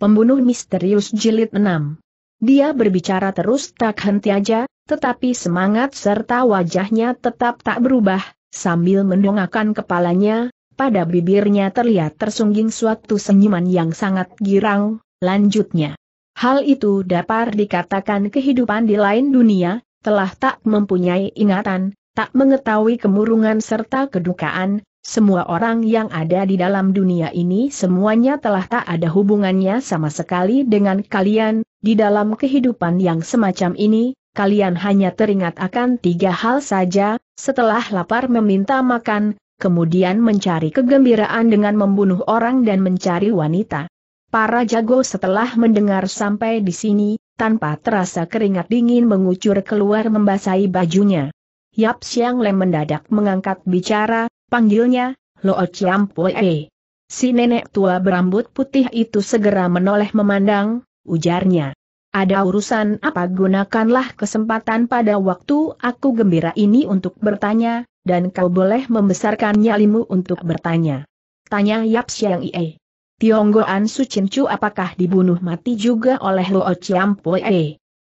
Pembunuh Misterius Jilid 6 Dia berbicara terus tak henti aja, tetapi semangat serta wajahnya tetap tak berubah, sambil mendongakkan kepalanya, pada bibirnya terlihat tersungging suatu senyuman yang sangat girang, lanjutnya. Hal itu dapat dikatakan kehidupan di lain dunia, telah tak mempunyai ingatan, tak mengetahui kemurungan serta kedukaan, semua orang yang ada di dalam dunia ini semuanya telah tak ada hubungannya sama sekali dengan kalian, di dalam kehidupan yang semacam ini, kalian hanya teringat akan tiga hal saja, setelah lapar meminta makan, kemudian mencari kegembiraan dengan membunuh orang dan mencari wanita. Para jago setelah mendengar sampai di sini, tanpa terasa keringat dingin mengucur keluar membasahi bajunya. Yap Siang Le mendadak mengangkat bicara, Panggilnya, Lo Loo E. Si nenek tua berambut putih itu segera menoleh memandang, ujarnya. Ada urusan apa gunakanlah kesempatan pada waktu aku gembira ini untuk bertanya, dan kau boleh membesarkan nyalimu untuk bertanya. Tanya Yap Siang Ie. Tionggoan Sucin Chu apakah dibunuh mati juga oleh Lo Luo Chiampue?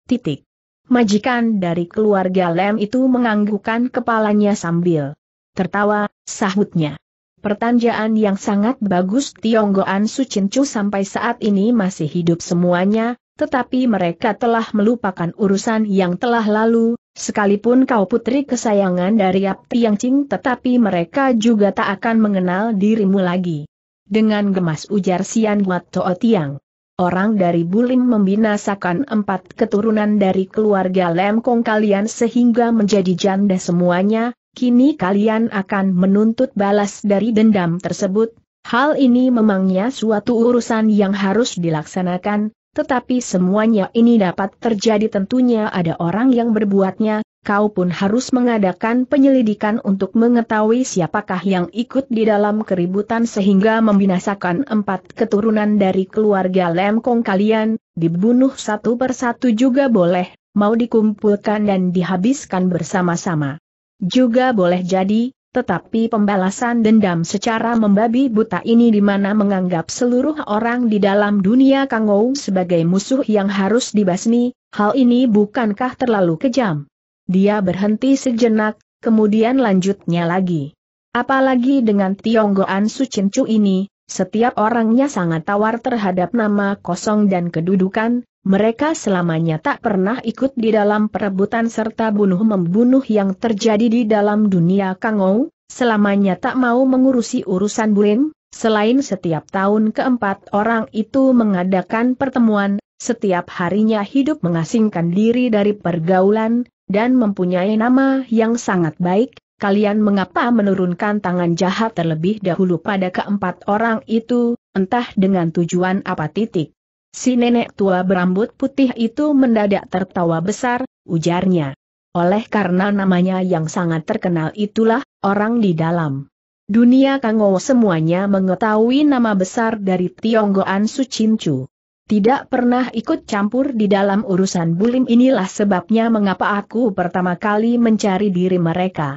Titik. Majikan dari keluarga Lem itu menganggukkan kepalanya sambil tertawa, sahutnya. Pertanjaan yang sangat bagus Tionggoan Sucincu sampai saat ini masih hidup semuanya, tetapi mereka telah melupakan urusan yang telah lalu, sekalipun kau putri kesayangan dari Yap Ching tetapi mereka juga tak akan mengenal dirimu lagi. Dengan gemas ujar Sian Guat Toa Tiang. Orang dari Bulim membinasakan empat keturunan dari keluarga Lemkong kalian sehingga menjadi janda semuanya, Kini kalian akan menuntut balas dari dendam tersebut. Hal ini memangnya suatu urusan yang harus dilaksanakan, tetapi semuanya ini dapat terjadi tentunya ada orang yang berbuatnya, kau pun harus mengadakan penyelidikan untuk mengetahui siapakah yang ikut di dalam keributan sehingga membinasakan empat keturunan dari keluarga Lemkong kalian, dibunuh satu persatu juga boleh, mau dikumpulkan dan dihabiskan bersama-sama. Juga boleh jadi, tetapi pembalasan dendam secara membabi buta ini di mana menganggap seluruh orang di dalam dunia Kangou sebagai musuh yang harus dibasmi, hal ini bukankah terlalu kejam? Dia berhenti sejenak, kemudian lanjutnya lagi. Apalagi dengan Tionggoan Sucincu ini, setiap orangnya sangat tawar terhadap nama kosong dan kedudukan, mereka selamanya tak pernah ikut di dalam perebutan serta bunuh-membunuh yang terjadi di dalam dunia Kangou, selamanya tak mau mengurusi urusan Buim, selain setiap tahun keempat orang itu mengadakan pertemuan, setiap harinya hidup mengasingkan diri dari pergaulan, dan mempunyai nama yang sangat baik, kalian mengapa menurunkan tangan jahat terlebih dahulu pada keempat orang itu, entah dengan tujuan apa titik. Si nenek tua berambut putih itu mendadak tertawa besar, ujarnya. Oleh karena namanya yang sangat terkenal itulah, orang di dalam. Dunia Kango semuanya mengetahui nama besar dari Tionggoan Su Cincu. Tidak pernah ikut campur di dalam urusan bulim inilah sebabnya mengapa aku pertama kali mencari diri mereka.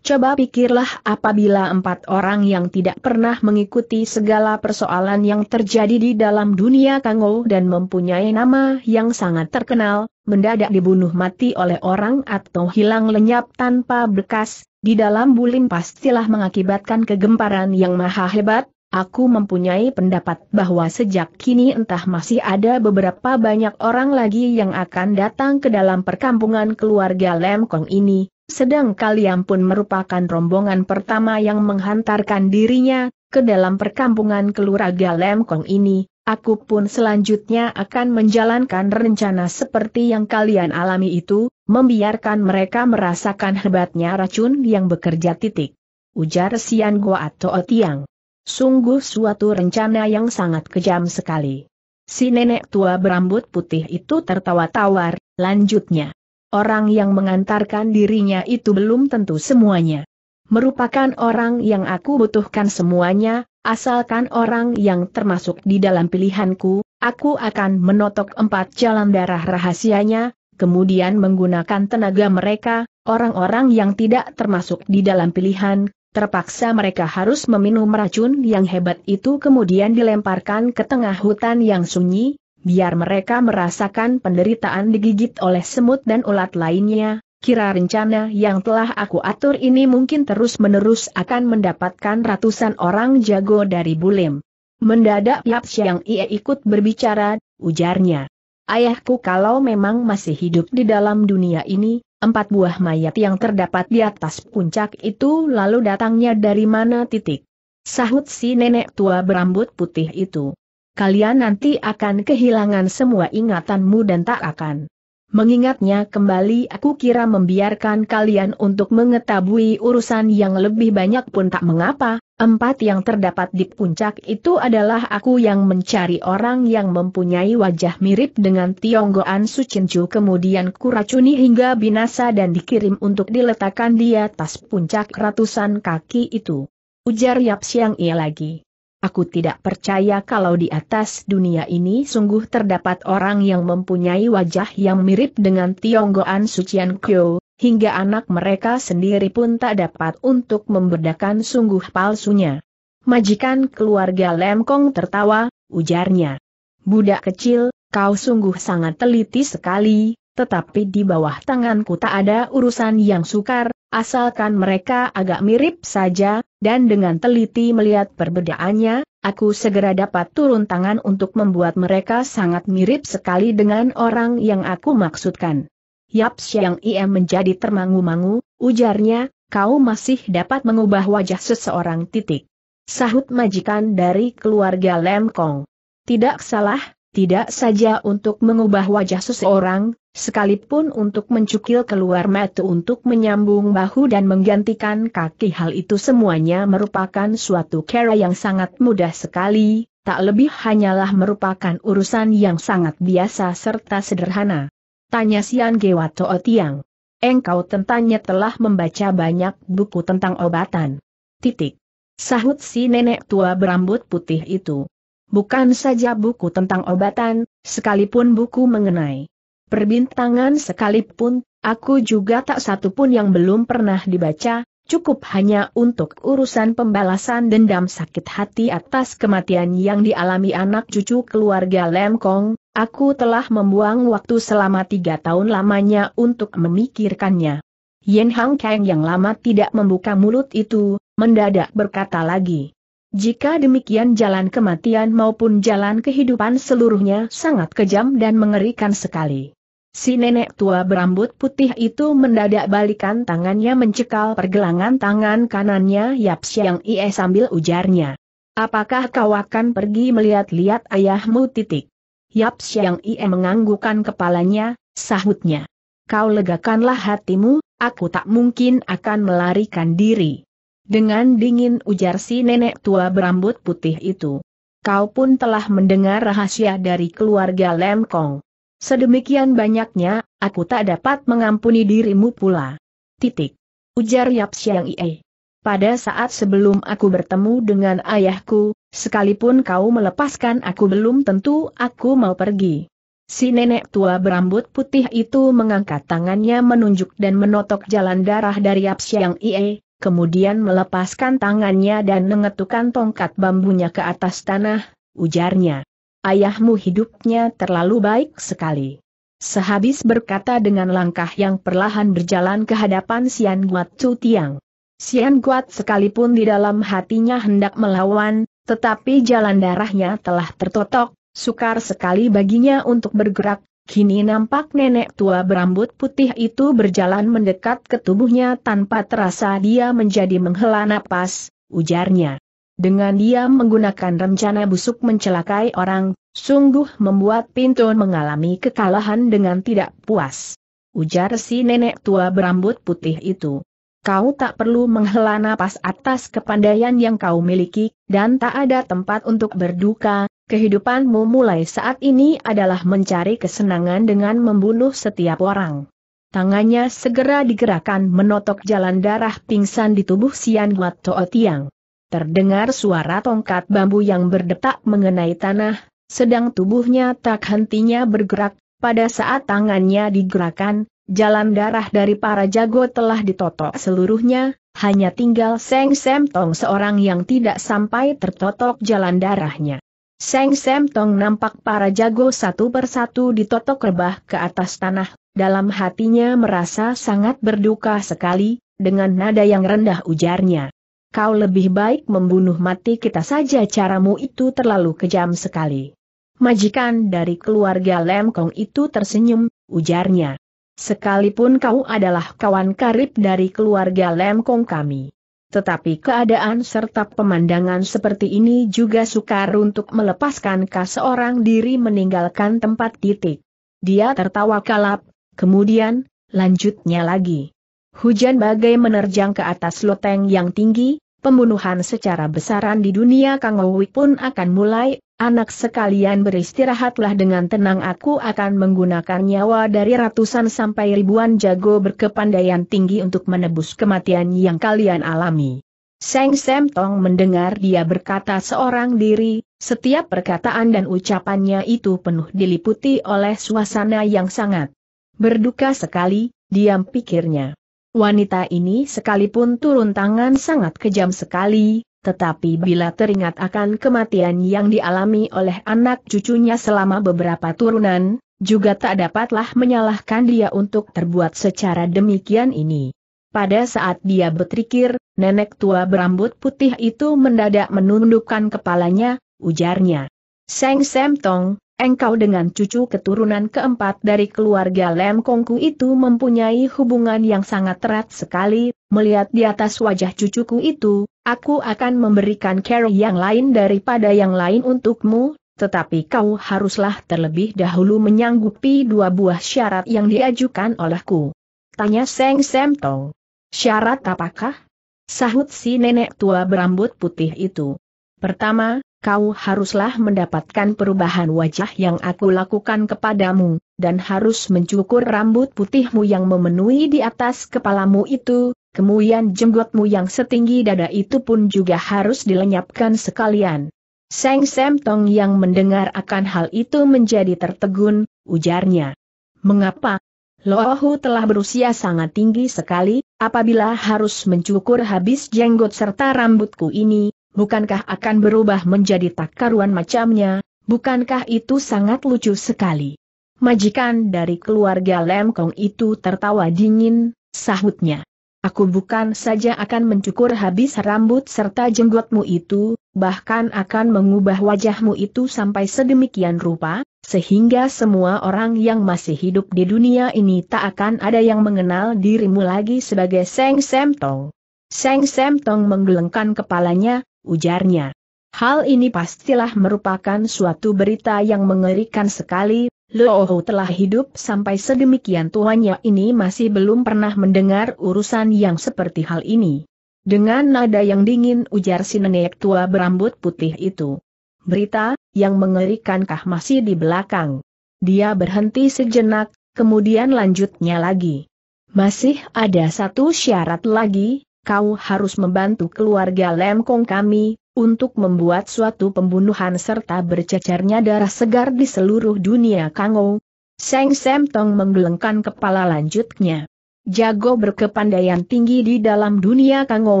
Coba pikirlah apabila empat orang yang tidak pernah mengikuti segala persoalan yang terjadi di dalam dunia Kangou dan mempunyai nama yang sangat terkenal, mendadak dibunuh mati oleh orang atau hilang lenyap tanpa bekas, di dalam bulim pastilah mengakibatkan kegemparan yang maha hebat, aku mempunyai pendapat bahwa sejak kini entah masih ada beberapa banyak orang lagi yang akan datang ke dalam perkampungan keluarga Lemkong ini, sedang kalian pun merupakan rombongan pertama yang menghantarkan dirinya ke dalam perkampungan Keluraga Lemkong ini, aku pun selanjutnya akan menjalankan rencana seperti yang kalian alami itu, membiarkan mereka merasakan hebatnya racun yang bekerja titik. Ujar Sian Gua Atau Tiang. Sungguh suatu rencana yang sangat kejam sekali. Si nenek tua berambut putih itu tertawa tawar, lanjutnya. Orang yang mengantarkan dirinya itu belum tentu semuanya. Merupakan orang yang aku butuhkan semuanya, asalkan orang yang termasuk di dalam pilihanku, aku akan menotok empat jalan darah rahasianya, kemudian menggunakan tenaga mereka, orang-orang yang tidak termasuk di dalam pilihan, terpaksa mereka harus meminum racun yang hebat itu kemudian dilemparkan ke tengah hutan yang sunyi, biar mereka merasakan penderitaan digigit oleh semut dan ulat lainnya, kira rencana yang telah aku atur ini mungkin terus-menerus akan mendapatkan ratusan orang jago dari Bulim. Mendadak Yap Siang ia ikut berbicara, ujarnya. Ayahku kalau memang masih hidup di dalam dunia ini, empat buah mayat yang terdapat di atas puncak itu lalu datangnya dari mana titik. Sahut si nenek tua berambut putih itu kalian nanti akan kehilangan semua ingatanmu dan tak akan mengingatnya kembali aku kira membiarkan kalian untuk mengetahui urusan yang lebih banyak pun tak mengapa, empat yang terdapat di puncak itu adalah aku yang mencari orang yang mempunyai wajah mirip dengan Tionggoan Sucincu kemudian kuracuni hingga binasa dan dikirim untuk diletakkan di atas puncak ratusan kaki itu. Ujar Yap Siang ia lagi. Aku tidak percaya kalau di atas dunia ini sungguh terdapat orang yang mempunyai wajah yang mirip dengan Tionggoan Sucian Kyo, hingga anak mereka sendiri pun tak dapat untuk membedakan sungguh palsunya. Majikan keluarga Lemkong tertawa, ujarnya. Budak kecil, kau sungguh sangat teliti sekali, tetapi di bawah tanganku tak ada urusan yang sukar, asalkan mereka agak mirip saja, dan dengan teliti melihat perbedaannya, aku segera dapat turun tangan untuk membuat mereka sangat mirip sekali dengan orang yang aku maksudkan. Yap siang ia menjadi termangu-mangu, ujarnya, kau masih dapat mengubah wajah seseorang titik. Sahut majikan dari keluarga Lem Kong. Tidak salah, tidak saja untuk mengubah wajah seseorang, sekalipun untuk mencukil keluar mata untuk menyambung bahu dan menggantikan kaki hal itu semuanya merupakan suatu cara yang sangat mudah sekali, tak lebih hanyalah merupakan urusan yang sangat biasa serta sederhana. Tanya Sian Gewato Tiang. Engkau tentanya telah membaca banyak buku tentang obatan. Titik. Sahut si nenek tua berambut putih itu bukan saja buku tentang obatan, sekalipun buku mengenai perbintangan sekalipun, aku juga tak satu pun yang belum pernah dibaca, cukup hanya untuk urusan pembalasan dendam sakit hati atas kematian yang dialami anak cucu keluarga Lemkong, aku telah membuang waktu selama tiga tahun lamanya untuk memikirkannya. Yen Hang Kang yang lama tidak membuka mulut itu, mendadak berkata lagi. Jika demikian jalan kematian maupun jalan kehidupan seluruhnya sangat kejam dan mengerikan sekali. Si nenek tua berambut putih itu mendadak balikan tangannya mencekal pergelangan tangan kanannya Yap Siang Ie sambil ujarnya. Apakah kau akan pergi melihat-lihat ayahmu titik? Yap Siang Ie menganggukan kepalanya, sahutnya. Kau legakanlah hatimu, aku tak mungkin akan melarikan diri. Dengan dingin ujar si nenek tua berambut putih itu. Kau pun telah mendengar rahasia dari keluarga Lem Kong. Sedemikian banyaknya, aku tak dapat mengampuni dirimu pula. Titik. Ujar Yap Siang Ie. Pada saat sebelum aku bertemu dengan ayahku, sekalipun kau melepaskan aku belum tentu aku mau pergi. Si nenek tua berambut putih itu mengangkat tangannya menunjuk dan menotok jalan darah dari Yap Siang Ie, kemudian melepaskan tangannya dan mengetukkan tongkat bambunya ke atas tanah, ujarnya. Ayahmu hidupnya terlalu baik sekali. Sehabis berkata dengan langkah yang perlahan berjalan ke hadapan Sian Guat Chu Tiang. Sian Guat sekalipun di dalam hatinya hendak melawan, tetapi jalan darahnya telah tertotok, sukar sekali baginya untuk bergerak, Kini nampak nenek tua berambut putih itu berjalan mendekat ke tubuhnya tanpa terasa dia menjadi menghela napas, ujarnya. Dengan dia menggunakan rencana busuk mencelakai orang, sungguh membuat pintu mengalami kekalahan dengan tidak puas. Ujar si nenek tua berambut putih itu. Kau tak perlu menghela napas atas kepandaian yang kau miliki, dan tak ada tempat untuk berduka, kehidupanmu mulai saat ini adalah mencari kesenangan dengan membunuh setiap orang. Tangannya segera digerakkan menotok jalan darah pingsan di tubuh Sian Guat Toa Tiang. Terdengar suara tongkat bambu yang berdetak mengenai tanah, sedang tubuhnya tak hentinya bergerak, pada saat tangannya digerakkan, jalan darah dari para jago telah ditotok seluruhnya, hanya tinggal Seng Sem Tong seorang yang tidak sampai tertotok jalan darahnya. Seng Sem Tong nampak para jago satu persatu ditotok rebah ke atas tanah, dalam hatinya merasa sangat berduka sekali, dengan nada yang rendah ujarnya. Kau lebih baik membunuh mati kita saja caramu itu terlalu kejam sekali. Majikan dari keluarga Lem Kong itu tersenyum, ujarnya. Sekalipun kau adalah kawan karib dari keluarga Lem Kong kami tetapi keadaan serta pemandangan seperti ini juga sukar untuk melepaskan ke seorang diri meninggalkan tempat titik. Dia tertawa kalap, kemudian, lanjutnya lagi. Hujan bagai menerjang ke atas loteng yang tinggi, pembunuhan secara besaran di dunia Kang pun akan mulai, Anak sekalian beristirahatlah dengan tenang aku akan menggunakan nyawa dari ratusan sampai ribuan jago berkepandaian tinggi untuk menebus kematian yang kalian alami. Seng Sem Tong mendengar dia berkata seorang diri, setiap perkataan dan ucapannya itu penuh diliputi oleh suasana yang sangat berduka sekali, diam pikirnya. Wanita ini sekalipun turun tangan sangat kejam sekali, tetapi bila teringat akan kematian yang dialami oleh anak cucunya selama beberapa turunan, juga tak dapatlah menyalahkan dia untuk terbuat secara demikian ini. Pada saat dia berpikir, nenek tua berambut putih itu mendadak menundukkan kepalanya, ujarnya. Seng Sem Tong, engkau dengan cucu keturunan keempat dari keluarga Lem Kongku itu mempunyai hubungan yang sangat erat sekali, melihat di atas wajah cucuku itu, aku akan memberikan care yang lain daripada yang lain untukmu, tetapi kau haruslah terlebih dahulu menyanggupi dua buah syarat yang diajukan olehku. Tanya Seng Semtong. Syarat apakah? Sahut si nenek tua berambut putih itu. Pertama, kau haruslah mendapatkan perubahan wajah yang aku lakukan kepadamu, dan harus mencukur rambut putihmu yang memenuhi di atas kepalamu itu, kemudian jenggotmu yang setinggi dada itu pun juga harus dilenyapkan sekalian. Seng Sem Tong yang mendengar akan hal itu menjadi tertegun, ujarnya. Mengapa? Lohu telah berusia sangat tinggi sekali, apabila harus mencukur habis jenggot serta rambutku ini, bukankah akan berubah menjadi tak karuan macamnya, bukankah itu sangat lucu sekali. Majikan dari keluarga Lemkong itu tertawa dingin, sahutnya. Aku bukan saja akan mencukur habis rambut serta jenggotmu itu, bahkan akan mengubah wajahmu itu sampai sedemikian rupa, sehingga semua orang yang masih hidup di dunia ini tak akan ada yang mengenal dirimu lagi sebagai Seng Sem Tong. Seng Sem Tong menggelengkan kepalanya, ujarnya. Hal ini pastilah merupakan suatu berita yang mengerikan sekali, Looho telah hidup sampai sedemikian tuanya ini masih belum pernah mendengar urusan yang seperti hal ini. Dengan nada yang dingin ujar si nenek tua berambut putih itu. Berita, yang mengerikankah masih di belakang. Dia berhenti sejenak, kemudian lanjutnya lagi. Masih ada satu syarat lagi, kau harus membantu keluarga Lemkong kami, untuk membuat suatu pembunuhan serta bercecernya darah segar di seluruh dunia Kango. Seng Sem Tong menggelengkan kepala lanjutnya. Jago berkepandaian tinggi di dalam dunia Kango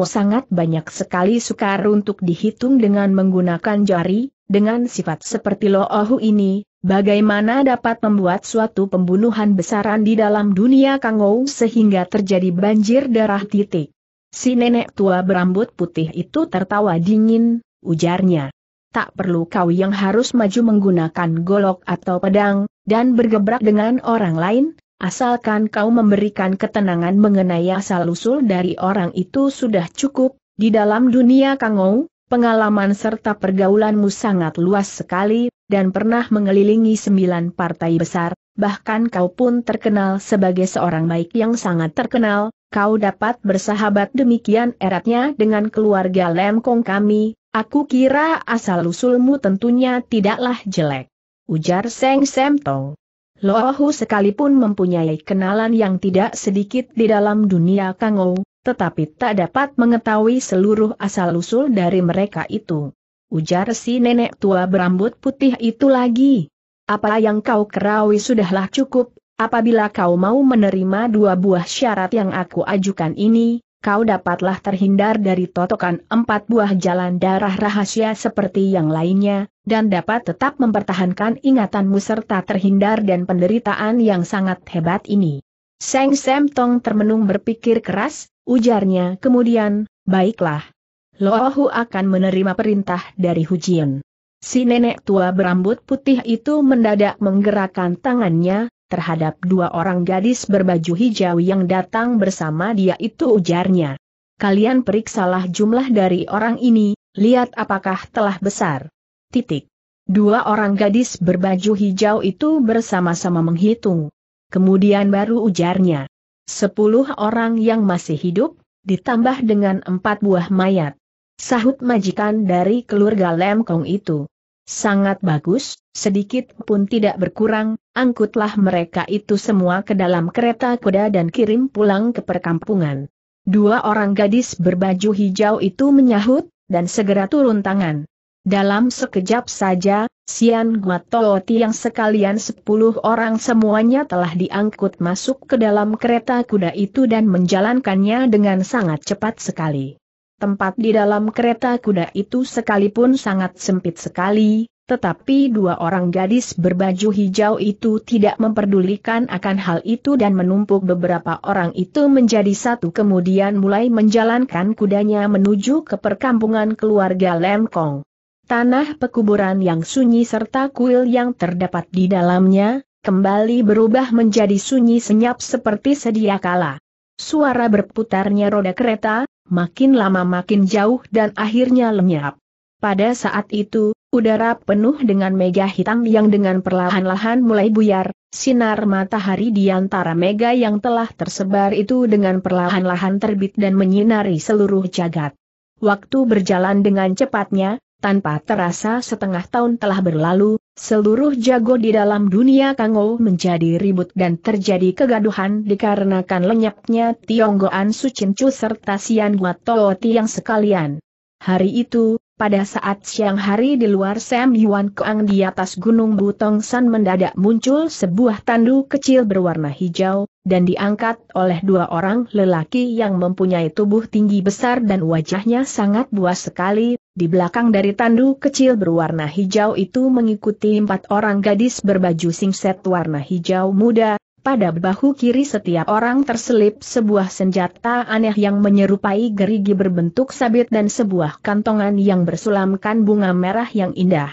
sangat banyak sekali sukar untuk dihitung dengan menggunakan jari, dengan sifat seperti Lo Ohu ini, bagaimana dapat membuat suatu pembunuhan besaran di dalam dunia Kango sehingga terjadi banjir darah titik. Si nenek tua berambut putih itu tertawa dingin, ujarnya. Tak perlu kau yang harus maju menggunakan golok atau pedang, dan bergebrak dengan orang lain, asalkan kau memberikan ketenangan mengenai asal-usul dari orang itu sudah cukup, di dalam dunia kangou, pengalaman serta pergaulanmu sangat luas sekali, dan pernah mengelilingi sembilan partai besar, bahkan kau pun terkenal sebagai seorang baik yang sangat terkenal, kau dapat bersahabat demikian eratnya dengan keluarga Lemkong kami, aku kira asal-usulmu tentunya tidaklah jelek. Ujar Seng Semtong. Lohu sekalipun mempunyai kenalan yang tidak sedikit di dalam dunia Kangou, tetapi tak dapat mengetahui seluruh asal-usul dari mereka itu. Ujar si nenek tua berambut putih itu lagi. Apa yang kau kerawi sudahlah cukup, Apabila kau mau menerima dua buah syarat yang aku ajukan ini, kau dapatlah terhindar dari totokan empat buah jalan darah rahasia seperti yang lainnya, dan dapat tetap mempertahankan ingatanmu serta terhindar dan penderitaan yang sangat hebat ini. Seng Sem Tong termenung berpikir keras, ujarnya kemudian, baiklah. Lohu akan menerima perintah dari Hujian. Si nenek tua berambut putih itu mendadak menggerakkan tangannya, terhadap dua orang gadis berbaju hijau yang datang bersama dia itu ujarnya. Kalian periksalah jumlah dari orang ini, lihat apakah telah besar. Titik. Dua orang gadis berbaju hijau itu bersama-sama menghitung. Kemudian baru ujarnya. Sepuluh orang yang masih hidup, ditambah dengan empat buah mayat. Sahut majikan dari keluarga Lemkong itu. Sangat bagus, sedikit pun tidak berkurang, angkutlah mereka itu semua ke dalam kereta kuda dan kirim pulang ke perkampungan. Dua orang gadis berbaju hijau itu menyahut, dan segera turun tangan. Dalam sekejap saja, Sian Guatoti yang sekalian sepuluh orang semuanya telah diangkut masuk ke dalam kereta kuda itu dan menjalankannya dengan sangat cepat sekali. Tempat di dalam kereta kuda itu sekalipun sangat sempit sekali, tetapi dua orang gadis berbaju hijau itu tidak memperdulikan akan hal itu dan menumpuk beberapa orang itu menjadi satu kemudian mulai menjalankan kudanya menuju ke perkampungan keluarga Lemkong. Tanah pekuburan yang sunyi serta kuil yang terdapat di dalamnya, kembali berubah menjadi sunyi senyap seperti sedia kala. Suara berputarnya roda kereta, makin lama makin jauh dan akhirnya lenyap. Pada saat itu, udara penuh dengan mega hitam yang dengan perlahan-lahan mulai buyar, sinar matahari di antara mega yang telah tersebar itu dengan perlahan-lahan terbit dan menyinari seluruh jagat. Waktu berjalan dengan cepatnya, tanpa terasa setengah tahun telah berlalu, Seluruh jago di dalam dunia Kangou menjadi ribut dan terjadi kegaduhan dikarenakan lenyapnya Tionggoan Sucincu serta Sian Ti yang sekalian. Hari itu, pada saat siang hari di luar Sam Yuan Kuang di atas Gunung Butong San mendadak muncul sebuah tandu kecil berwarna hijau, dan diangkat oleh dua orang lelaki yang mempunyai tubuh tinggi besar dan wajahnya sangat buas sekali, di belakang dari tandu kecil berwarna hijau itu mengikuti empat orang gadis berbaju singset warna hijau muda, pada bahu kiri setiap orang terselip sebuah senjata aneh yang menyerupai gerigi berbentuk sabit dan sebuah kantongan yang bersulamkan bunga merah yang indah.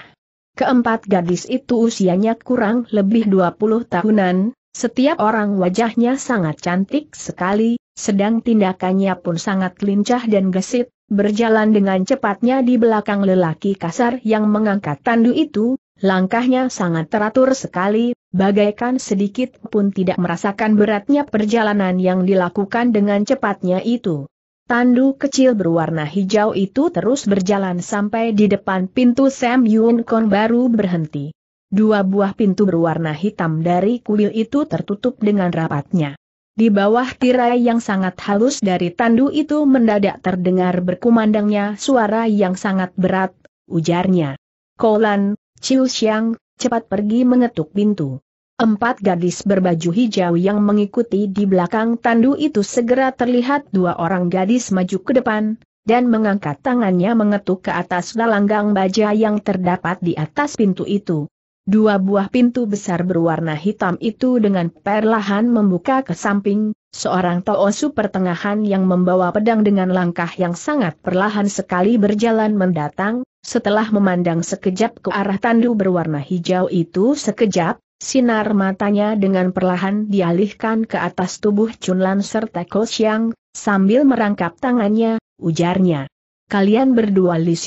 Keempat gadis itu usianya kurang lebih 20 tahunan, setiap orang wajahnya sangat cantik sekali, sedang tindakannya pun sangat lincah dan gesit, Berjalan dengan cepatnya di belakang lelaki kasar yang mengangkat tandu itu, langkahnya sangat teratur sekali, bagaikan sedikit pun tidak merasakan beratnya perjalanan yang dilakukan dengan cepatnya itu. Tandu kecil berwarna hijau itu terus berjalan sampai di depan pintu Sam Yun Kon baru berhenti. Dua buah pintu berwarna hitam dari kuil itu tertutup dengan rapatnya. Di bawah tirai yang sangat halus dari tandu itu mendadak terdengar berkumandangnya suara yang sangat berat, ujarnya. Kolan, Chiu Xiang, cepat pergi mengetuk pintu. Empat gadis berbaju hijau yang mengikuti di belakang tandu itu segera terlihat dua orang gadis maju ke depan, dan mengangkat tangannya mengetuk ke atas lalanggang baja yang terdapat di atas pintu itu. Dua buah pintu besar berwarna hitam itu dengan perlahan membuka ke samping, seorang toosu pertengahan yang membawa pedang dengan langkah yang sangat perlahan sekali berjalan mendatang, setelah memandang sekejap ke arah tandu berwarna hijau itu sekejap, sinar matanya dengan perlahan dialihkan ke atas tubuh Chunlan serta Ko Xiang, sambil merangkap tangannya, ujarnya. Kalian berdua Li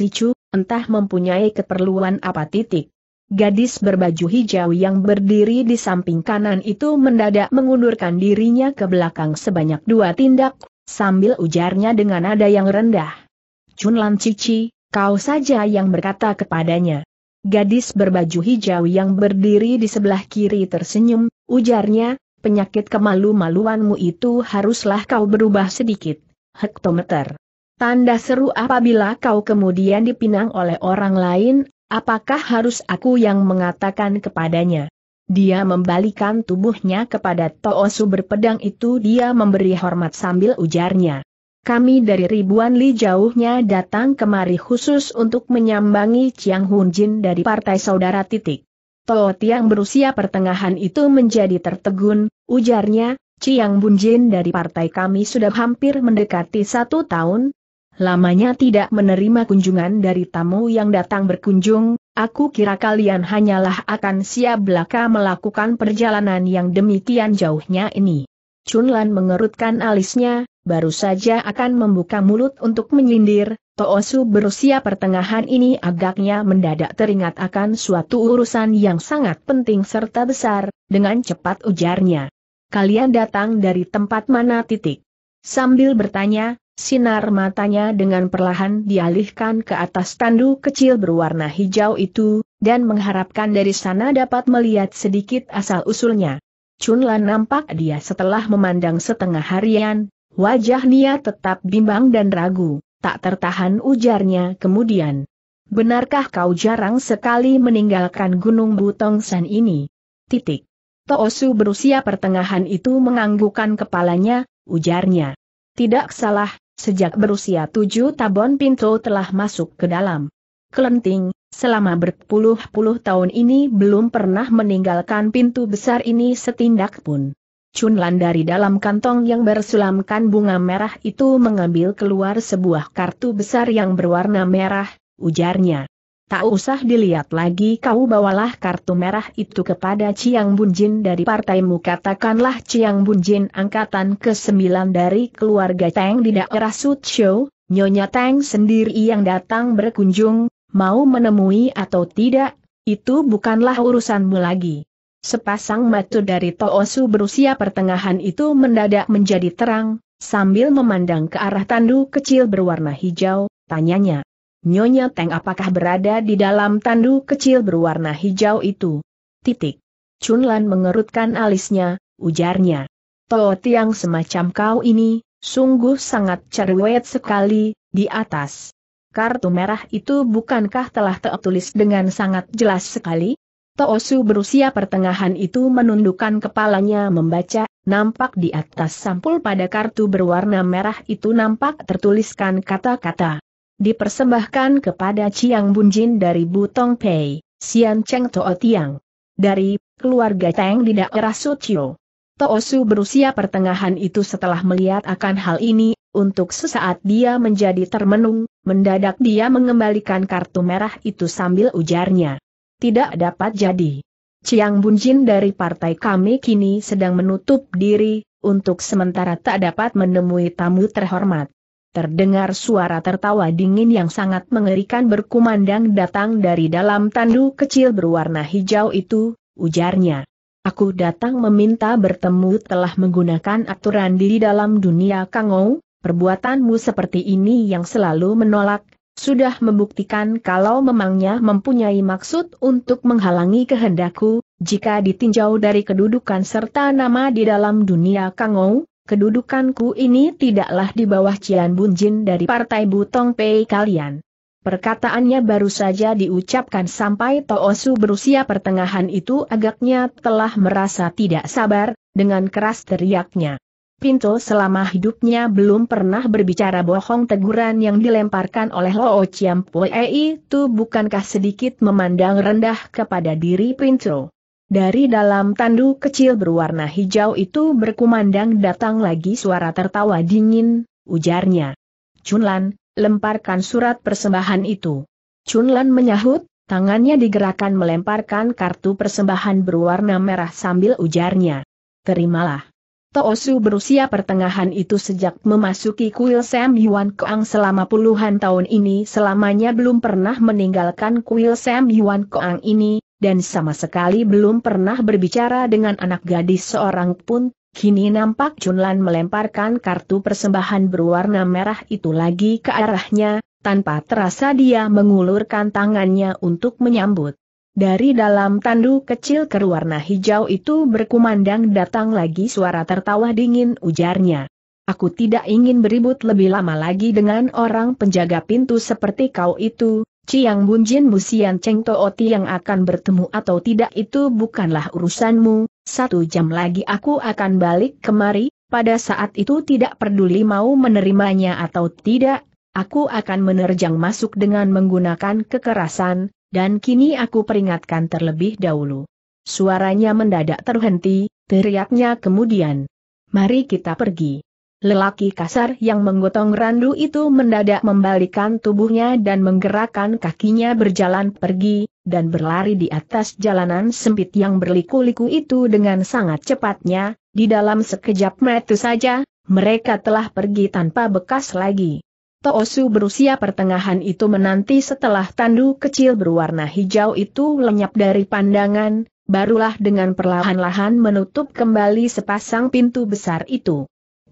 entah mempunyai keperluan apa titik. Gadis berbaju hijau yang berdiri di samping kanan itu mendadak mengundurkan dirinya ke belakang sebanyak dua tindak, sambil ujarnya dengan nada yang rendah. Chunlan Cici, kau saja yang berkata kepadanya. Gadis berbaju hijau yang berdiri di sebelah kiri tersenyum, ujarnya, penyakit kemalu-maluanmu itu haruslah kau berubah sedikit. Hektometer. Tanda seru apabila kau kemudian dipinang oleh orang lain, Apakah harus aku yang mengatakan kepadanya? Dia membalikan tubuhnya kepada Toosu berpedang itu dia memberi hormat sambil ujarnya. Kami dari ribuan li jauhnya datang kemari khusus untuk menyambangi Chiang Hun Jin dari Partai Saudara Titik. Toh yang berusia pertengahan itu menjadi tertegun, ujarnya, Chiang Bun Jin dari partai kami sudah hampir mendekati satu tahun, Lamanya tidak menerima kunjungan dari tamu yang datang berkunjung, aku kira kalian hanyalah akan siap belaka melakukan perjalanan yang demikian jauhnya ini. Chunlan mengerutkan alisnya, baru saja akan membuka mulut untuk menyindir, Toosu berusia pertengahan ini agaknya mendadak teringat akan suatu urusan yang sangat penting serta besar, dengan cepat ujarnya. Kalian datang dari tempat mana titik? Sambil bertanya, Sinar matanya dengan perlahan dialihkan ke atas tandu kecil berwarna hijau itu, dan mengharapkan dari sana dapat melihat sedikit asal-usulnya. Chunlan nampak dia setelah memandang setengah harian, wajah Nia tetap bimbang dan ragu, tak tertahan ujarnya kemudian. Benarkah kau jarang sekali meninggalkan Gunung Butong San ini? Titik. Toosu berusia pertengahan itu menganggukkan kepalanya, ujarnya. Tidak salah, Sejak berusia tujuh tabon pintu telah masuk ke dalam. Kelenting, selama berpuluh-puluh tahun ini belum pernah meninggalkan pintu besar ini setindak pun. Chunlan dari dalam kantong yang bersulamkan bunga merah itu mengambil keluar sebuah kartu besar yang berwarna merah, ujarnya. Tak usah dilihat lagi kau bawalah kartu merah itu kepada Ciang Bunjin dari partaimu katakanlah Ciang Bunjin angkatan ke-9 dari keluarga Tang di daerah Suzhou, Nyonya Tang sendiri yang datang berkunjung, mau menemui atau tidak, itu bukanlah urusanmu lagi. Sepasang mata dari Toosu berusia pertengahan itu mendadak menjadi terang, sambil memandang ke arah tandu kecil berwarna hijau, tanyanya. Nyonya Teng apakah berada di dalam tandu kecil berwarna hijau itu? Titik. Chunlan mengerutkan alisnya, ujarnya. Toh tiang semacam kau ini, sungguh sangat cerewet sekali, di atas. Kartu merah itu bukankah telah tertulis dengan sangat jelas sekali? Toosu berusia pertengahan itu menundukkan kepalanya membaca, nampak di atas sampul pada kartu berwarna merah itu nampak tertuliskan kata-kata dipersembahkan kepada Chiang Bunjin dari Butong Pei, Sian Cheng Toa Tiang. Dari keluarga Tang di daerah Sucio. Toosu berusia pertengahan itu setelah melihat akan hal ini, untuk sesaat dia menjadi termenung, mendadak dia mengembalikan kartu merah itu sambil ujarnya. Tidak dapat jadi. Chiang Bunjin dari partai kami kini sedang menutup diri, untuk sementara tak dapat menemui tamu terhormat terdengar suara tertawa dingin yang sangat mengerikan berkumandang datang dari dalam tandu kecil berwarna hijau itu, ujarnya. Aku datang meminta bertemu telah menggunakan aturan di dalam dunia Kangou, perbuatanmu seperti ini yang selalu menolak, sudah membuktikan kalau memangnya mempunyai maksud untuk menghalangi kehendakku, jika ditinjau dari kedudukan serta nama di dalam dunia Kangou, kedudukanku ini tidaklah di bawah Cian Bunjin dari Partai Butong Pei kalian. Perkataannya baru saja diucapkan sampai Toosu berusia pertengahan itu agaknya telah merasa tidak sabar, dengan keras teriaknya. Pinto selama hidupnya belum pernah berbicara bohong teguran yang dilemparkan oleh Lo Chiam Pue itu bukankah sedikit memandang rendah kepada diri Pinto. Dari dalam tandu kecil berwarna hijau itu berkumandang datang lagi suara tertawa dingin, ujarnya. Chunlan, lemparkan surat persembahan itu. Chunlan menyahut, tangannya digerakkan melemparkan kartu persembahan berwarna merah sambil ujarnya. Terimalah. Toosu berusia pertengahan itu sejak memasuki kuil Sam Yuan Koang selama puluhan tahun ini selamanya belum pernah meninggalkan kuil Sam Yuan Koang ini, dan sama sekali belum pernah berbicara dengan anak gadis seorang pun, kini nampak Chunlan melemparkan kartu persembahan berwarna merah itu lagi ke arahnya, tanpa terasa dia mengulurkan tangannya untuk menyambut. Dari dalam tandu kecil warna hijau itu berkumandang datang lagi suara tertawa dingin ujarnya. Aku tidak ingin beribut lebih lama lagi dengan orang penjaga pintu seperti kau itu, Siang Bunjin Musian Cheng Tooti yang akan bertemu atau tidak itu bukanlah urusanmu, satu jam lagi aku akan balik kemari, pada saat itu tidak peduli mau menerimanya atau tidak, aku akan menerjang masuk dengan menggunakan kekerasan, dan kini aku peringatkan terlebih dahulu. Suaranya mendadak terhenti, teriaknya kemudian. Mari kita pergi. Lelaki kasar yang menggotong randu itu mendadak membalikan tubuhnya dan menggerakkan kakinya berjalan pergi, dan berlari di atas jalanan sempit yang berliku-liku itu dengan sangat cepatnya, di dalam sekejap metu saja, mereka telah pergi tanpa bekas lagi. Toosu berusia pertengahan itu menanti setelah tandu kecil berwarna hijau itu lenyap dari pandangan, barulah dengan perlahan-lahan menutup kembali sepasang pintu besar itu.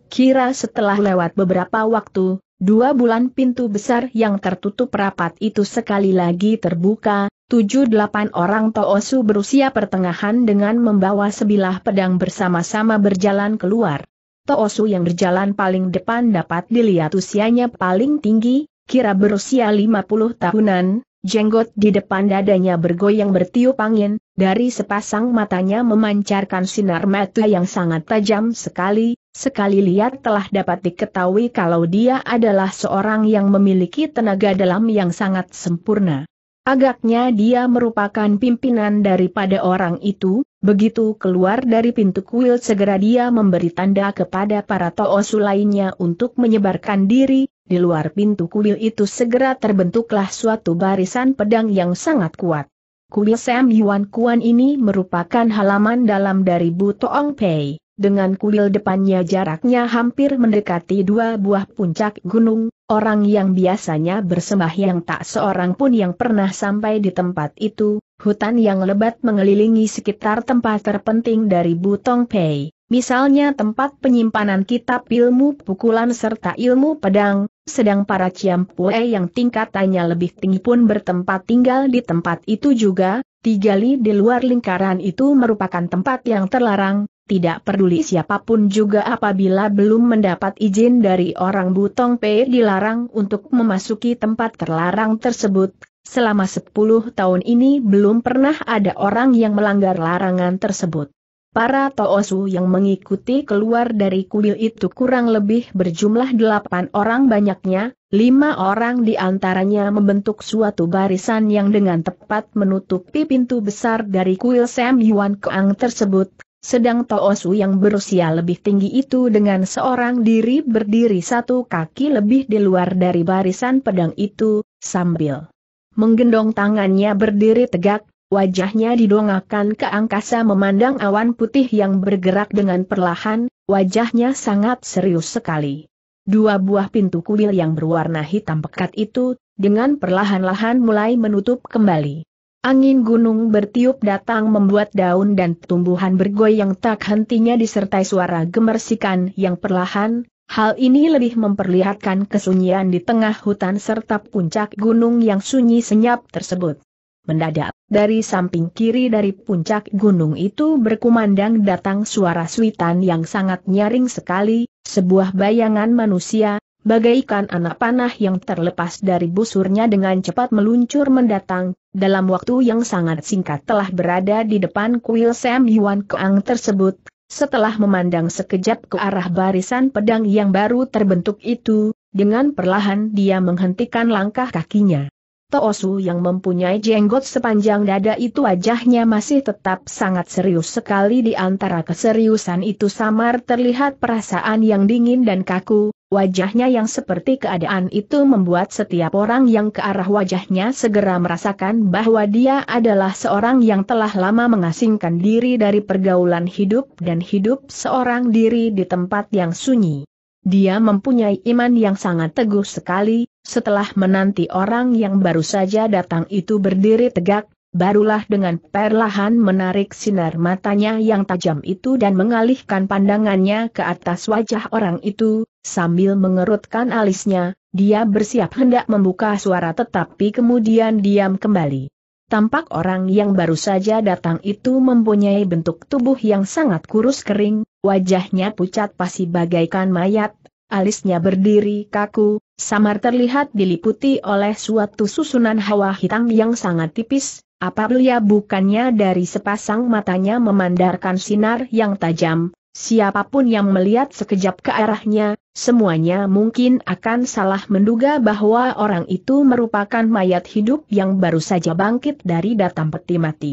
Kira setelah lewat beberapa waktu, dua bulan pintu besar yang tertutup rapat itu sekali lagi terbuka, tujuh delapan orang Toosu berusia pertengahan dengan membawa sebilah pedang bersama-sama berjalan keluar. Toosu yang berjalan paling depan dapat dilihat usianya paling tinggi, kira berusia lima puluh tahunan, jenggot di depan dadanya bergoyang bertiup angin, dari sepasang matanya memancarkan sinar mata yang sangat tajam sekali, sekali lihat telah dapat diketahui kalau dia adalah seorang yang memiliki tenaga dalam yang sangat sempurna. Agaknya dia merupakan pimpinan daripada orang itu, begitu keluar dari pintu kuil segera dia memberi tanda kepada para toosu lainnya untuk menyebarkan diri, di luar pintu kuil itu segera terbentuklah suatu barisan pedang yang sangat kuat. Kuil Sam Yuan Kuan ini merupakan halaman dalam dari Bu Toong Pei dengan kuil depannya jaraknya hampir mendekati dua buah puncak gunung, orang yang biasanya bersembah yang tak seorang pun yang pernah sampai di tempat itu, hutan yang lebat mengelilingi sekitar tempat terpenting dari Butong Pei. Misalnya tempat penyimpanan kitab ilmu pukulan serta ilmu pedang, sedang para Ciampue yang tingkatannya lebih tinggi pun bertempat tinggal di tempat itu juga, tiga li di luar lingkaran itu merupakan tempat yang terlarang, tidak peduli siapapun juga apabila belum mendapat izin dari orang Butong Pei dilarang untuk memasuki tempat terlarang tersebut. Selama 10 tahun ini belum pernah ada orang yang melanggar larangan tersebut. Para Toosu yang mengikuti keluar dari kuil itu kurang lebih berjumlah 8 orang banyaknya, Lima orang di antaranya membentuk suatu barisan yang dengan tepat menutupi pintu besar dari kuil Sam Yuan Keang tersebut, sedang Toosu yang berusia lebih tinggi itu dengan seorang diri berdiri satu kaki lebih di luar dari barisan pedang itu, sambil menggendong tangannya berdiri tegak, wajahnya didongakkan ke angkasa memandang awan putih yang bergerak dengan perlahan, wajahnya sangat serius sekali. Dua buah pintu kuil yang berwarna hitam pekat itu, dengan perlahan-lahan mulai menutup kembali. Angin gunung bertiup datang membuat daun dan tumbuhan bergoyang tak hentinya disertai suara gemersikan yang perlahan, hal ini lebih memperlihatkan kesunyian di tengah hutan serta puncak gunung yang sunyi senyap tersebut. Mendadak, dari samping kiri dari puncak gunung itu berkumandang datang suara suitan yang sangat nyaring sekali, sebuah bayangan manusia, bagaikan anak panah yang terlepas dari busurnya dengan cepat meluncur mendatang, dalam waktu yang sangat singkat telah berada di depan kuil Sam Yuan Keang tersebut, setelah memandang sekejap ke arah barisan pedang yang baru terbentuk itu, dengan perlahan dia menghentikan langkah kakinya. Toosu yang mempunyai jenggot sepanjang dada itu wajahnya masih tetap sangat serius sekali di antara keseriusan itu samar terlihat perasaan yang dingin dan kaku, wajahnya yang seperti keadaan itu membuat setiap orang yang ke arah wajahnya segera merasakan bahwa dia adalah seorang yang telah lama mengasingkan diri dari pergaulan hidup dan hidup seorang diri di tempat yang sunyi. Dia mempunyai iman yang sangat teguh sekali, setelah menanti orang yang baru saja datang itu berdiri tegak, barulah dengan perlahan menarik sinar matanya yang tajam itu dan mengalihkan pandangannya ke atas wajah orang itu, sambil mengerutkan alisnya, dia bersiap hendak membuka suara tetapi kemudian diam kembali. Tampak orang yang baru saja datang itu mempunyai bentuk tubuh yang sangat kurus kering, wajahnya pucat pasi bagaikan mayat, alisnya berdiri kaku, samar terlihat diliputi oleh suatu susunan hawa hitam yang sangat tipis, Apabila bukannya dari sepasang matanya memandarkan sinar yang tajam, Siapapun yang melihat sekejap ke arahnya, semuanya mungkin akan salah menduga bahwa orang itu merupakan mayat hidup yang baru saja bangkit dari datang peti mati.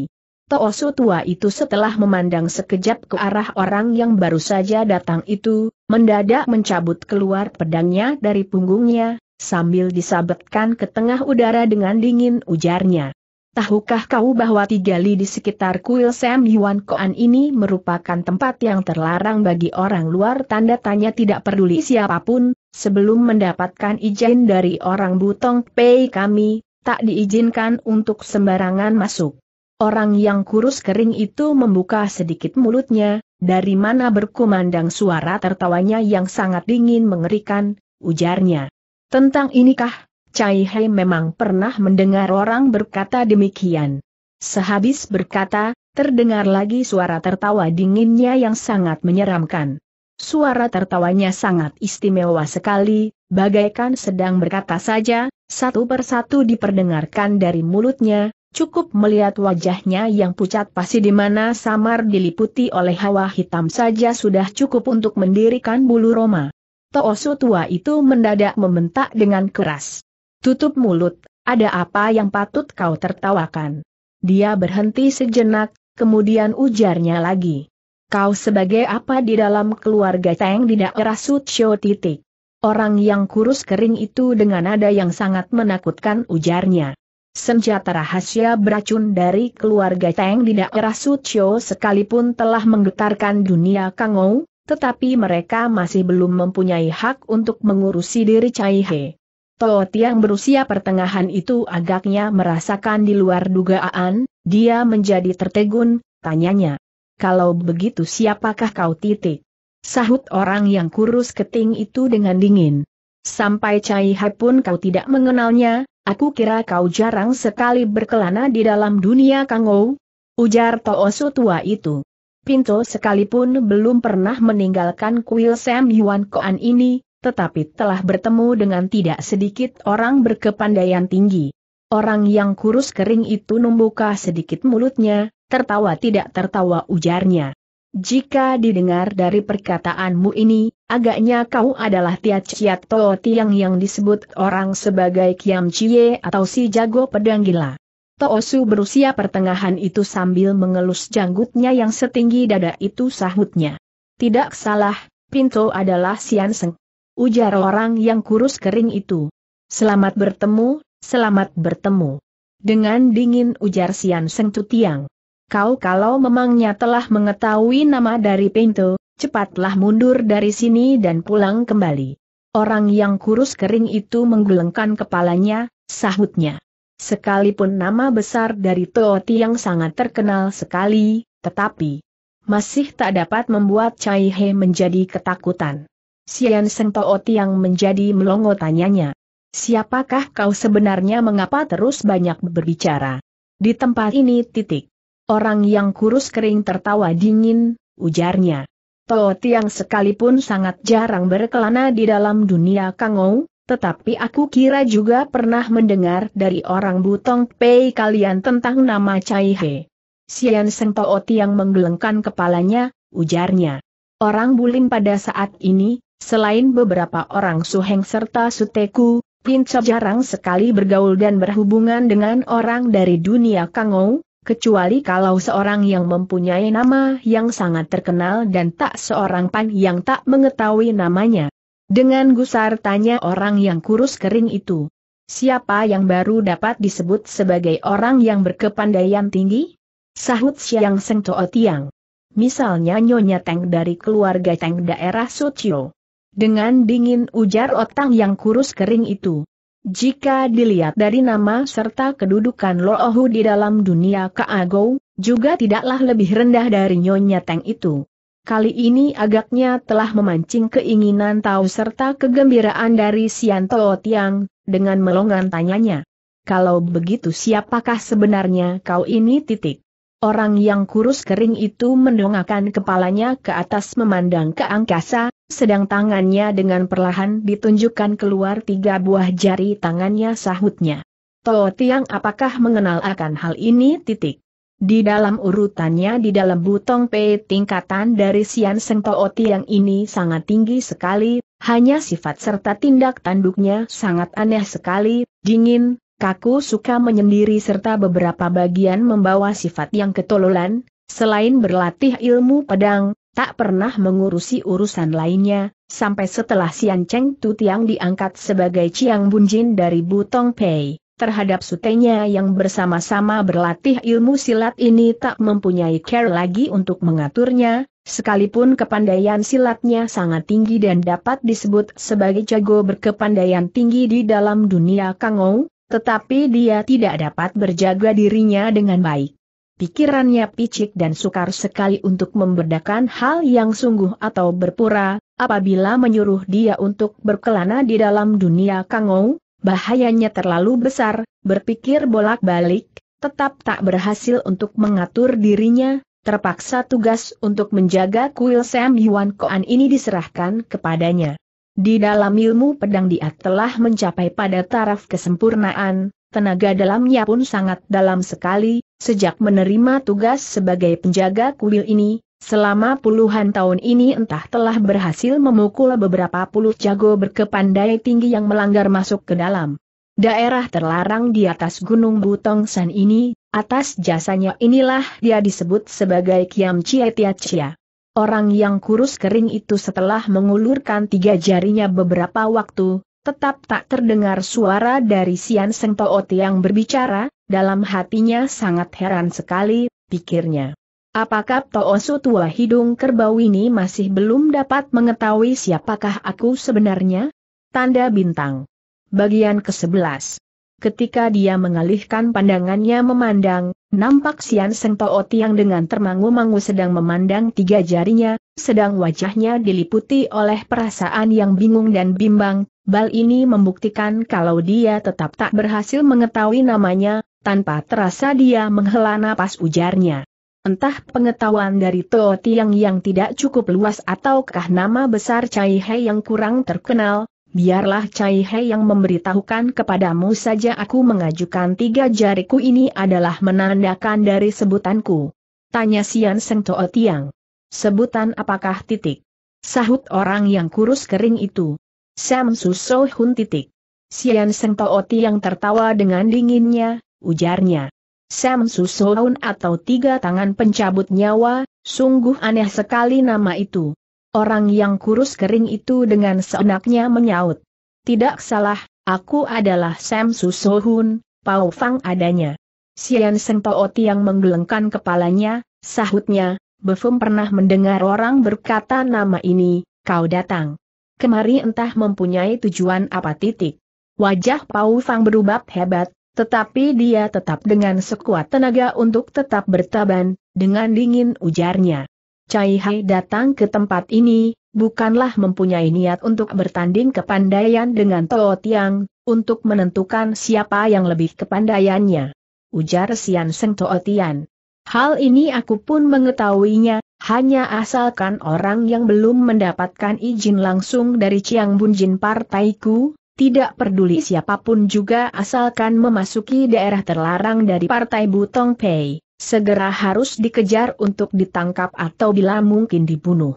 Toosu tua itu setelah memandang sekejap ke arah orang yang baru saja datang itu, mendadak mencabut keluar pedangnya dari punggungnya, sambil disabetkan ke tengah udara dengan dingin ujarnya. Tahukah kau bahwa tiga li di sekitar kuil Sam Yuan Koan ini merupakan tempat yang terlarang bagi orang luar tanda tanya tidak peduli siapapun, sebelum mendapatkan izin dari orang Butong Pei kami, tak diizinkan untuk sembarangan masuk. Orang yang kurus kering itu membuka sedikit mulutnya, dari mana berkumandang suara tertawanya yang sangat dingin mengerikan, ujarnya. Tentang inikah, Cai Hei memang pernah mendengar orang berkata demikian. Sehabis berkata, terdengar lagi suara tertawa dinginnya yang sangat menyeramkan. Suara tertawanya sangat istimewa sekali, bagaikan sedang berkata saja, satu persatu diperdengarkan dari mulutnya, cukup melihat wajahnya yang pucat pasti di mana samar diliputi oleh hawa hitam saja sudah cukup untuk mendirikan bulu roma. Toosu tua itu mendadak membentak dengan keras. Tutup mulut, ada apa yang patut kau tertawakan? Dia berhenti sejenak, kemudian ujarnya lagi. Kau sebagai apa di dalam keluarga Teng di daerah Sutsyo titik. Orang yang kurus kering itu dengan nada yang sangat menakutkan ujarnya. Senjata rahasia beracun dari keluarga Teng di daerah Sutsyo sekalipun telah menggetarkan dunia Kangou, tetapi mereka masih belum mempunyai hak untuk mengurusi diri Cai He. Toot yang berusia pertengahan itu agaknya merasakan di luar dugaan, dia menjadi tertegun, tanyanya. Kalau begitu siapakah kau titik? Sahut orang yang kurus keting itu dengan dingin. Sampai Cai Hai pun kau tidak mengenalnya, aku kira kau jarang sekali berkelana di dalam dunia kangou. Ujar Toosu tua itu. Pinto sekalipun belum pernah meninggalkan kuil Sam Yuan Koan ini, tetapi telah bertemu dengan tidak sedikit orang berkepandaian tinggi. Orang yang kurus kering itu membuka sedikit mulutnya, tertawa tidak tertawa ujarnya. Jika didengar dari perkataanmu ini, agaknya kau adalah Tia Chiat Toa Tiang yang disebut orang sebagai Kiam Chie atau si jago pedang gila. Toosu berusia pertengahan itu sambil mengelus janggutnya yang setinggi dada itu sahutnya. Tidak salah, Pinto adalah Sian Seng ujar orang yang kurus kering itu. Selamat bertemu, selamat bertemu. Dengan dingin ujar Sian Seng Cutiang. Kau kalau memangnya telah mengetahui nama dari Pinto, cepatlah mundur dari sini dan pulang kembali. Orang yang kurus kering itu menggelengkan kepalanya, sahutnya. Sekalipun nama besar dari Tooti yang sangat terkenal sekali, tetapi masih tak dapat membuat Cai He menjadi ketakutan. Sian Seng Toot yang menjadi melongo tanyanya. Siapakah kau sebenarnya mengapa terus banyak berbicara? Di tempat ini titik. Orang yang kurus kering tertawa dingin, ujarnya. Toot yang sekalipun sangat jarang berkelana di dalam dunia kangou, tetapi aku kira juga pernah mendengar dari orang Butong Pei kalian tentang nama Chai He. Sian Seng Toot yang menggelengkan kepalanya, ujarnya. Orang bulim pada saat ini, Selain beberapa orang suheng serta suteku, Pinco jarang sekali bergaul dan berhubungan dengan orang dari dunia Kangou, kecuali kalau seorang yang mempunyai nama yang sangat terkenal dan tak seorang pan yang tak mengetahui namanya. Dengan gusar tanya orang yang kurus kering itu. Siapa yang baru dapat disebut sebagai orang yang berkepandaian tinggi? Sahut Siang seng Tiang. Misalnya Nyonya Teng dari keluarga Teng daerah Sucio. Dengan dingin ujar otang yang kurus kering itu. Jika dilihat dari nama serta kedudukan Loohu di dalam dunia Kaagou, juga tidaklah lebih rendah dari Nyonya Teng itu. Kali ini agaknya telah memancing keinginan tahu serta kegembiraan dari Sian Teo Tiang, dengan melongan tanyanya. Kalau begitu siapakah sebenarnya kau ini titik? Orang yang kurus kering itu mendongakkan kepalanya ke atas memandang ke angkasa, sedang tangannya dengan perlahan ditunjukkan keluar tiga buah jari tangannya sahutnya. Toh Tiang apakah mengenal akan hal ini titik. Di dalam urutannya di dalam butong P tingkatan dari Sian Seng Toh Tiang ini sangat tinggi sekali, hanya sifat serta tindak tanduknya sangat aneh sekali, dingin, kaku suka menyendiri serta beberapa bagian membawa sifat yang ketololan, selain berlatih ilmu pedang, tak pernah mengurusi urusan lainnya, sampai setelah Sian Cheng Tu Tiang diangkat sebagai Chiang Bunjin dari Butong Pei. Terhadap sutenya yang bersama-sama berlatih ilmu silat ini tak mempunyai care lagi untuk mengaturnya, Sekalipun kepandaian silatnya sangat tinggi dan dapat disebut sebagai jago berkepandaian tinggi di dalam dunia Kangou, tetapi dia tidak dapat berjaga dirinya dengan baik. Pikirannya picik dan sukar sekali untuk membedakan hal yang sungguh atau berpura, apabila menyuruh dia untuk berkelana di dalam dunia kangou, bahayanya terlalu besar, berpikir bolak-balik, tetap tak berhasil untuk mengatur dirinya, terpaksa tugas untuk menjaga kuil Sam Yuan Koan ini diserahkan kepadanya. Di dalam ilmu pedang dia telah mencapai pada taraf kesempurnaan, tenaga dalamnya pun sangat dalam sekali, sejak menerima tugas sebagai penjaga kuil ini, selama puluhan tahun ini entah telah berhasil memukul beberapa puluh jago berkepandai tinggi yang melanggar masuk ke dalam. Daerah terlarang di atas Gunung Butong San ini, atas jasanya inilah dia disebut sebagai Kiam Chia Tia Chia. Orang yang kurus kering itu setelah mengulurkan tiga jarinya beberapa waktu, tetap tak terdengar suara dari Sian Seng Toot yang berbicara, dalam hatinya sangat heran sekali, pikirnya. Apakah Toosu tua hidung kerbau ini masih belum dapat mengetahui siapakah aku sebenarnya? Tanda bintang. Bagian ke-11. Ketika dia mengalihkan pandangannya memandang, Nampak Sian Seng Tao Tiang dengan termangu-mangu sedang memandang tiga jarinya, sedang wajahnya diliputi oleh perasaan yang bingung dan bimbang, bal ini membuktikan kalau dia tetap tak berhasil mengetahui namanya, tanpa terasa dia menghela napas ujarnya. Entah pengetahuan dari Tao Tiang yang tidak cukup luas ataukah nama besar Cai He yang kurang terkenal, Biarlah Cai He yang memberitahukan kepadamu saja aku mengajukan tiga jariku ini adalah menandakan dari sebutanku. Tanya Sian Seng Toa Tiang. Sebutan apakah titik? Sahut orang yang kurus kering itu. Sam Suso Hun titik. Sian Seng Toa Tiang tertawa dengan dinginnya, ujarnya. Sam hun atau tiga tangan pencabut nyawa, sungguh aneh sekali nama itu. Orang yang kurus kering itu dengan seenaknya menyaut. Tidak salah, aku adalah Sam Susohun, Pao Fang adanya. Sian Seng Tooti yang menggelengkan kepalanya, sahutnya, Befum pernah mendengar orang berkata nama ini, kau datang. Kemari entah mempunyai tujuan apa titik. Wajah Pao Fang berubah hebat, tetapi dia tetap dengan sekuat tenaga untuk tetap bertaban, dengan dingin ujarnya. Cai Hai datang ke tempat ini, bukanlah mempunyai niat untuk bertanding kepandaian dengan Teo Tiang, untuk menentukan siapa yang lebih kepandaiannya. Ujar Sian Seng Teo Tian. Hal ini aku pun mengetahuinya, hanya asalkan orang yang belum mendapatkan izin langsung dari Chiang Bunjin partaiku, tidak peduli siapapun juga asalkan memasuki daerah terlarang dari partai Butong Pei segera harus dikejar untuk ditangkap atau bila mungkin dibunuh.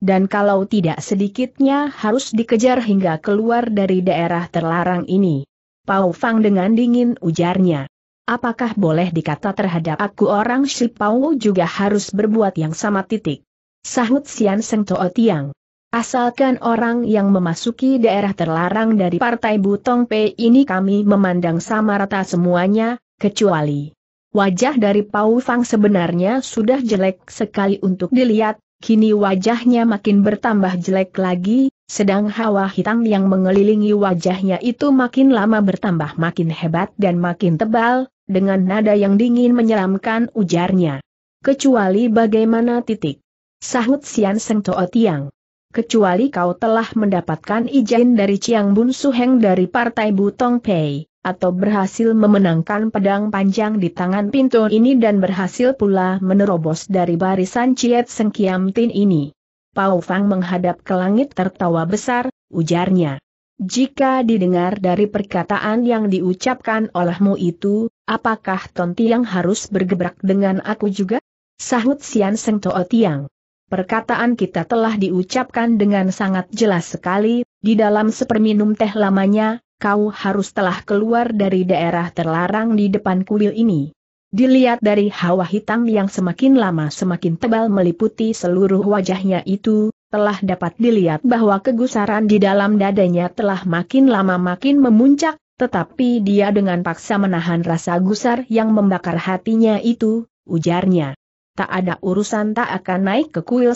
Dan kalau tidak sedikitnya harus dikejar hingga keluar dari daerah terlarang ini. Pau Fang dengan dingin ujarnya. Apakah boleh dikata terhadap aku orang si Pau juga harus berbuat yang sama titik? Sahut Sian Seng Toa Tiang. Asalkan orang yang memasuki daerah terlarang dari Partai Butong P ini kami memandang sama rata semuanya, kecuali Wajah dari Pau Fang sebenarnya sudah jelek sekali untuk dilihat, kini wajahnya makin bertambah jelek lagi, sedang hawa hitam yang mengelilingi wajahnya itu makin lama bertambah makin hebat dan makin tebal, dengan nada yang dingin menyeramkan ujarnya. Kecuali bagaimana titik. Sahut Sian Seng Toa Tiang. Kecuali kau telah mendapatkan izin dari Chiang Bun Suheng dari Partai Butong Pei atau berhasil memenangkan pedang panjang di tangan pintu ini dan berhasil pula menerobos dari barisan Ciet Sengkiam Tin ini. Pao Fang menghadap ke langit tertawa besar, ujarnya. Jika didengar dari perkataan yang diucapkan olehmu itu, apakah Tonti yang harus bergebrak dengan aku juga? Sahut Sian Seng Toa Tiang. Perkataan kita telah diucapkan dengan sangat jelas sekali, di dalam seperminum teh lamanya, kau harus telah keluar dari daerah terlarang di depan kuil ini. Dilihat dari hawa hitam yang semakin lama semakin tebal meliputi seluruh wajahnya itu, telah dapat dilihat bahwa kegusaran di dalam dadanya telah makin lama makin memuncak, tetapi dia dengan paksa menahan rasa gusar yang membakar hatinya itu, ujarnya. Tak ada urusan tak akan naik ke kuil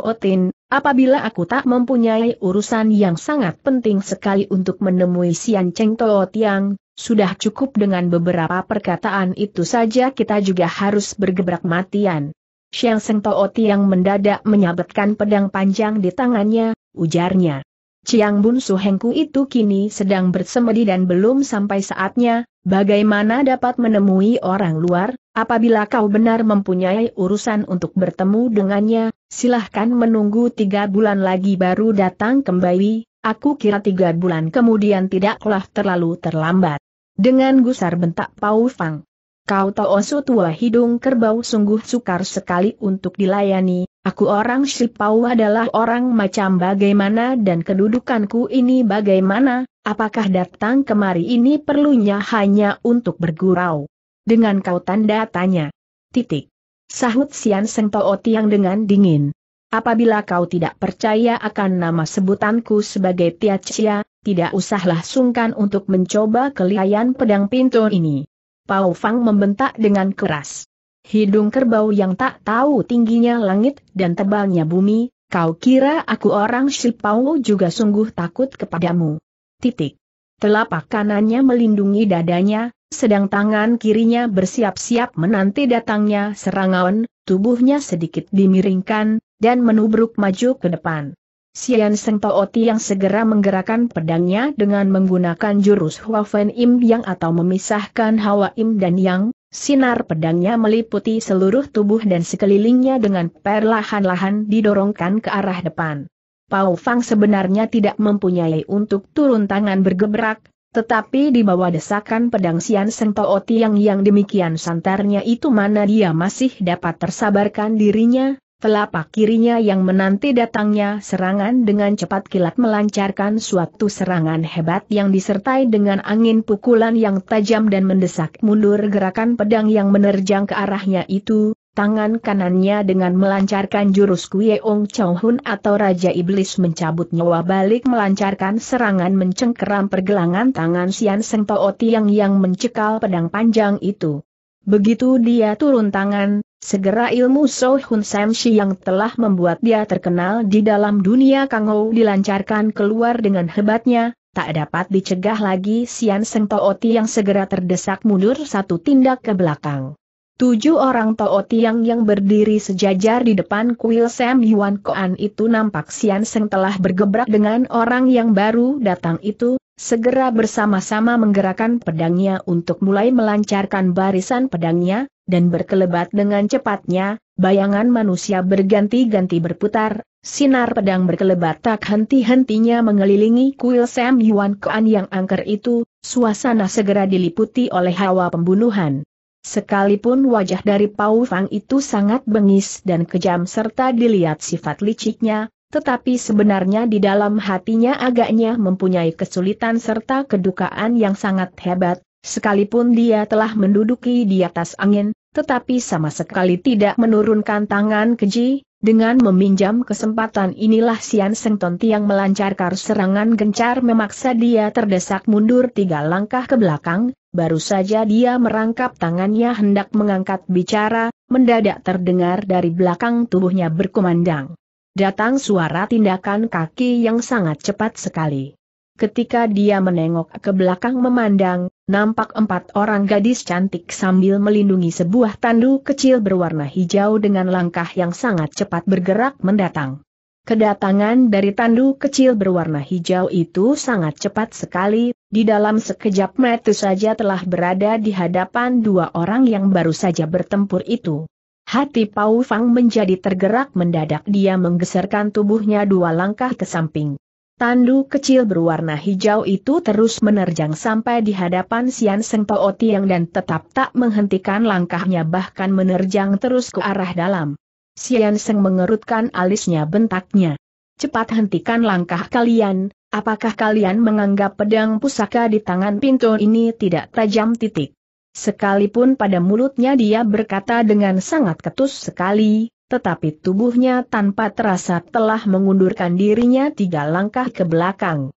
Otin. Apabila aku tak mempunyai urusan yang sangat penting sekali untuk menemui Sian Cheng Tao Tiang, sudah cukup dengan beberapa perkataan itu saja kita juga harus bergebrak matian. Siang Cheng Tao Tiang mendadak menyabetkan pedang panjang di tangannya, ujarnya. Ciang Bun Hengku itu kini sedang bersemedi dan belum sampai saatnya, bagaimana dapat menemui orang luar, apabila kau benar mempunyai urusan untuk bertemu dengannya, silahkan menunggu tiga bulan lagi baru datang kembali, aku kira tiga bulan kemudian tidaklah terlalu terlambat. Dengan gusar bentak Pau Fang. Kau tahu Toosu tua hidung kerbau sungguh sukar sekali untuk dilayani, aku orang Shipau adalah orang macam bagaimana dan kedudukanku ini bagaimana, apakah datang kemari ini perlunya hanya untuk bergurau? Dengan kau tanda tanya. Titik. Sahut Sian Seng Tao Tiang dengan dingin. Apabila kau tidak percaya akan nama sebutanku sebagai Tia Chia, tidak usahlah sungkan untuk mencoba kelihayan pedang pintu ini. Pao Fang membentak dengan keras. Hidung kerbau yang tak tahu tingginya langit dan tebalnya bumi, kau kira aku orang Pao juga sungguh takut kepadamu. Titik. Telapak kanannya melindungi dadanya, sedang tangan kirinya bersiap-siap menanti datangnya serangan, tubuhnya sedikit dimiringkan, dan menubruk maju ke depan. Sian Seng Tooti yang segera menggerakkan pedangnya dengan menggunakan jurus Hua Fen Im Yang atau memisahkan Hawa Im dan Yang, sinar pedangnya meliputi seluruh tubuh dan sekelilingnya dengan perlahan-lahan didorongkan ke arah depan. Pao Fang sebenarnya tidak mempunyai untuk turun tangan bergebrak, tetapi di bawah desakan pedang Sian Sengtoo Tiang yang demikian santarnya itu mana dia masih dapat tersabarkan dirinya, telapak kirinya yang menanti datangnya serangan dengan cepat kilat melancarkan suatu serangan hebat yang disertai dengan angin pukulan yang tajam dan mendesak mundur gerakan pedang yang menerjang ke arahnya itu, Tangan kanannya dengan melancarkan jurus Ong Chow Hun atau Raja Iblis mencabut nyawa balik melancarkan serangan mencengkeram pergelangan tangan Sian Seng Toh Tiang yang mencekal pedang panjang itu. Begitu dia turun tangan, segera ilmu So Hun Sam Shi yang telah membuat dia terkenal di dalam dunia Ho dilancarkan keluar dengan hebatnya, tak dapat dicegah lagi Sian Seng Toh yang segera terdesak mundur satu tindak ke belakang. Tujuh orang Tao Tiang yang berdiri sejajar di depan kuil Sam Yuan Koan itu nampak Sian Seng telah bergebrak dengan orang yang baru datang itu, segera bersama-sama menggerakkan pedangnya untuk mulai melancarkan barisan pedangnya, dan berkelebat dengan cepatnya, bayangan manusia berganti-ganti berputar, sinar pedang berkelebat tak henti-hentinya mengelilingi kuil Sam Yuan Koan yang angker itu, suasana segera diliputi oleh hawa pembunuhan. Sekalipun wajah dari Pau Fang itu sangat bengis dan kejam serta dilihat sifat liciknya, tetapi sebenarnya di dalam hatinya agaknya mempunyai kesulitan serta kedukaan yang sangat hebat, sekalipun dia telah menduduki di atas angin, tetapi sama sekali tidak menurunkan tangan keji, dengan meminjam kesempatan inilah Sian Tonti yang melancarkan serangan gencar memaksa dia terdesak mundur tiga langkah ke belakang, baru saja dia merangkap tangannya hendak mengangkat bicara, mendadak terdengar dari belakang tubuhnya berkumandang. Datang suara tindakan kaki yang sangat cepat sekali. Ketika dia menengok ke belakang memandang, nampak empat orang gadis cantik sambil melindungi sebuah tandu kecil berwarna hijau dengan langkah yang sangat cepat bergerak mendatang. Kedatangan dari tandu kecil berwarna hijau itu sangat cepat sekali, di dalam sekejap mata saja telah berada di hadapan dua orang yang baru saja bertempur itu. Hati Pau Fang menjadi tergerak mendadak dia menggeserkan tubuhnya dua langkah ke samping. Tandu kecil berwarna hijau itu terus menerjang sampai di hadapan Sian Seng Tao Tiang dan tetap tak menghentikan langkahnya bahkan menerjang terus ke arah dalam. Sian Seng mengerutkan alisnya bentaknya. Cepat hentikan langkah kalian, apakah kalian menganggap pedang pusaka di tangan pintu ini tidak tajam titik? Sekalipun pada mulutnya dia berkata dengan sangat ketus sekali, tetapi tubuhnya tanpa terasa telah mengundurkan dirinya tiga langkah ke belakang.